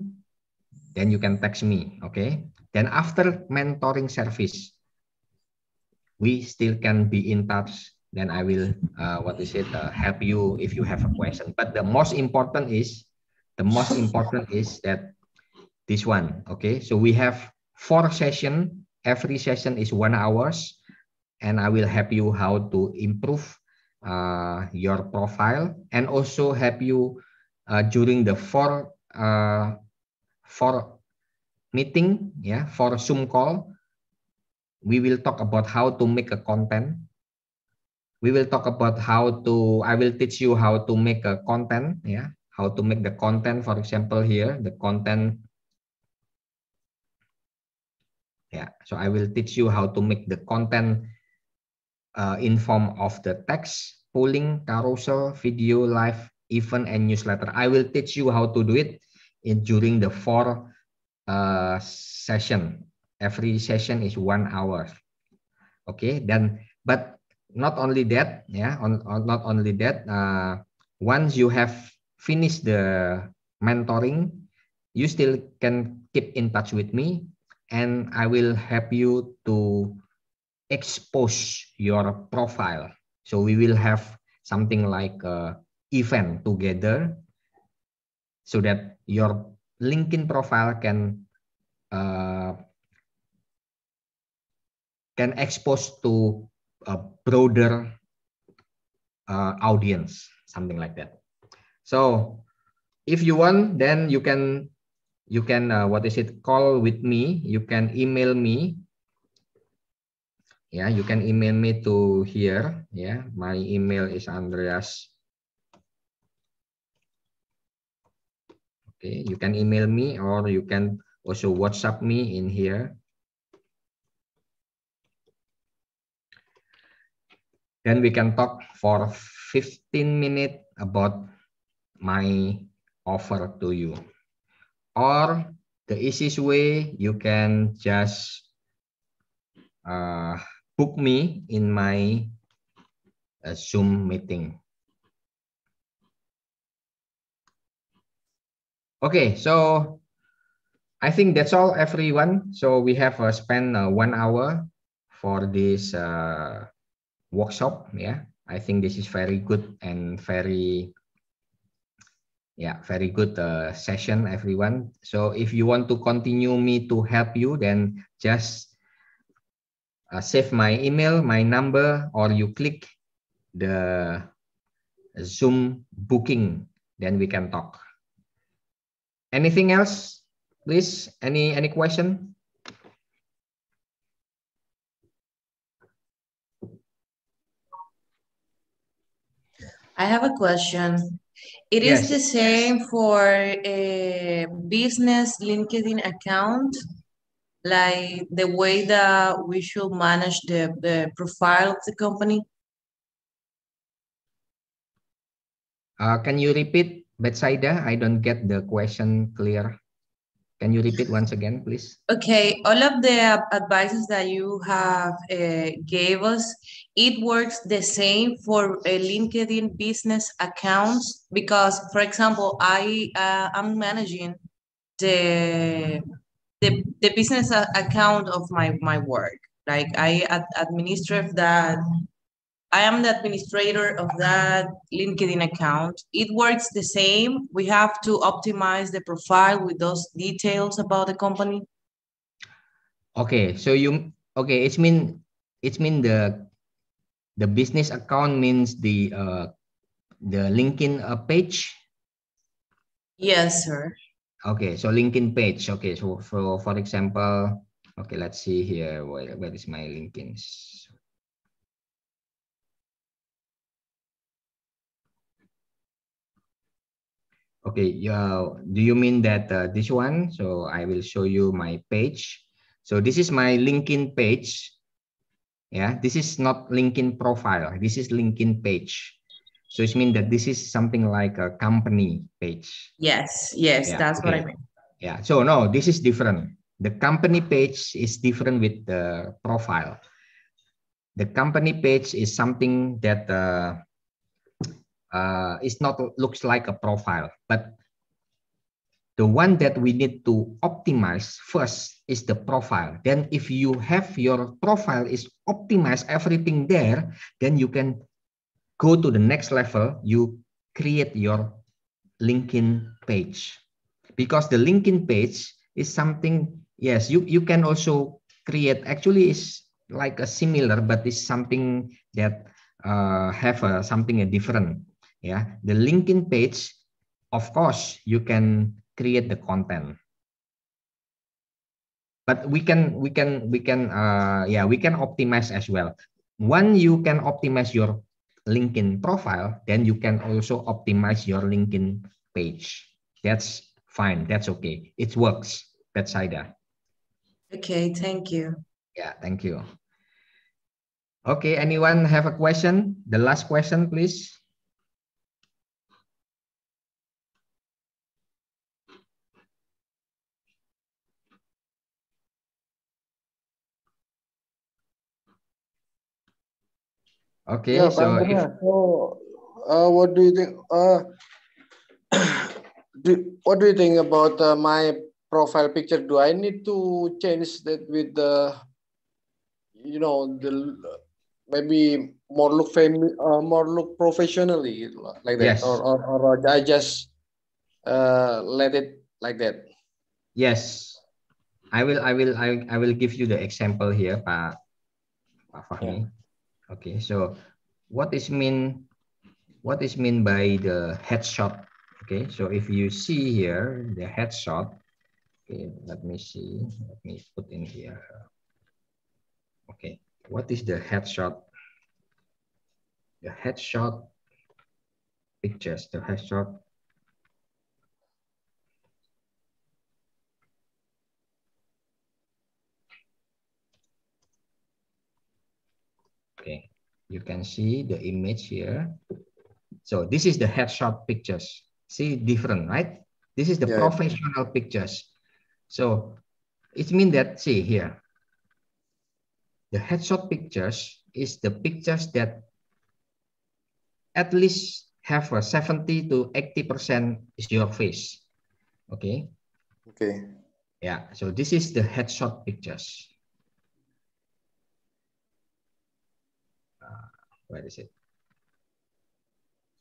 then you can text me okay then after mentoring service, we still can be in touch. Then I will, uh, what is it, uh, help you if you have a question. But the most important is, the most important is that this one, okay? So we have four session. Every session is one hours. And I will help you how to improve uh, your profile and also help you uh, during the four, uh, four meeting ya for Zoom call. We will talk about how to make a content. We will talk about how to I will teach you how to make a content ya, how to make the content for example here the content yeah so i will teach you how to make the content uh, in form of the text polling carousel video live event and newsletter i will teach you how to do it in during the four uh, session. Every session is one hour. Okay, then but not only that, yeah, on, on not only that. Uh, once you have finished the mentoring, you still can keep in touch with me, and I will help you to expose your profile. So we will have something like a event together so that your LinkedIn profile can uh, can expose to a broader uh, audience, something like that. So if you want, then you can you can uh, what is it? Call with me. You can email me. Yeah, you can email me to here. Yeah, my email is Andreas Okay, you can email me or you can also WhatsApp me in here. Then we can talk for 15 minutes about my offer to you. Or the easiest way, you can just uh, book me in my uh, Zoom meeting. Okay, so I think that's all, everyone. So we have uh, spent uh, one hour for this uh, workshop. Yeah, I think this is very good and very, yeah, very good uh, session, everyone. So if you want to continue me to help you, then just uh, save my email, my number, or you click the Zoom booking, then we can talk. Anything else, please? Any any question? I have a question. It yes. is the same for a eh, business LinkedIn account, like the way that we should manage the, the profile of the company? Uh, can you repeat Betsaida, I don't get the question clear. Can you repeat once again, please? Okay, all of the advices that you have uh, gave us, it works the same for a eh, LinkedIn business accounts because, for example, I uh, am managing the, the the business account of my my work. Like I administer that I am the administrator of that LinkedIn account. It works the same. We have to optimize the profile with those details about the company. Okay, so you okay? It mean it mean the the business account means the uh, the LinkedIn uh, page. Yes, sir. Okay, so LinkedIn page. Okay, so for for example, okay, let's see here. Where, where is my LinkedIn? Okay, uh, do you mean that uh, this one? So I will show you my page. So this is my LinkedIn page. Yeah, this is not LinkedIn profile. This is LinkedIn page. So it means that this is something like a company page. Yes, yes, yeah, that's okay. what I mean. Yeah, so no, this is different. The company page is different with the profile. The company page is something that uh, uh, it's not looks like a profile, but the one that we need to optimize first is the profile. Then if you have your profile is optimized, everything there, then you can go to the next level. You create your LinkedIn page because the LinkedIn page is something, yes, you, you can also create, actually is like a similar, but it's something that uh, have a, uh, something a different yeah, the LinkedIn page, of course, you can create the content. But we can we can we can uh, yeah we can optimize as well. When you can optimize your LinkedIn profile, then you can also optimize your LinkedIn page. That's fine. That's okay. It works. That's either. Okay. Thank you. Yeah. Thank you. Okay. Anyone have a question? The last question, please. Okay, yeah, so if, so uh, what do you think? Uh, do, what do you think about uh, my profile picture? Do I need to change that with the, you know, the maybe more look family, uh, more look professionally like that, yes. or, or or I just uh, let it like that? Yes, I will. I will. I, I will give you the example here, Pak pa, Fahmi. Yeah. Okay, so what is mean what is mean by the headshot? Okay, so if you see here the headshot, okay, let me see, let me put in here. Okay, what is the headshot? The headshot pictures, the headshot You can see the image here. So this is the headshot pictures. See different, right? This is the yeah. professional pictures. So it means that, see here, the headshot pictures is the pictures that at least have a 70 to 80% is your face. Okay. Okay. Yeah. So this is the headshot pictures. Where is it?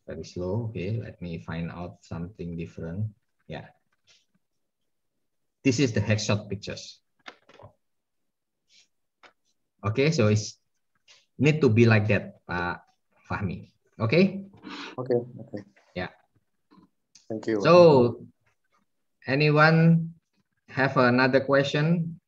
Very slow. Okay, let me find out something different. Yeah. This is the headshot pictures. Okay, so it's need to be like that, Pak Fahmi. Okay? Okay, okay. Yeah. Thank you. So anyone have another question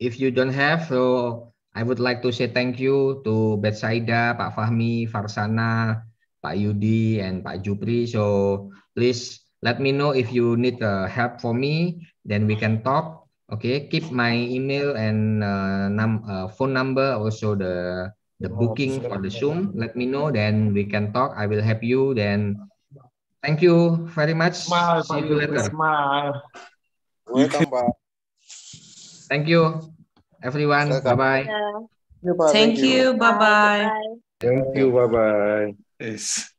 if you don't have, so I would like to say thank you to Betsaida, Pak Fahmi, Farsana, Pak Yudi, and Pak Jupri. So please let me know if you need uh, help for me, then we can talk. Okay, keep my email and uh, num uh, phone number, also the the oh, booking for the Zoom. Let me know, then we can talk. I will help you. Then thank you very much. Smile, See you later. Smile. Welcome back. Thank you, everyone. Bye bye. Thank you. Bye bye. Thank you. Bye bye. Yes.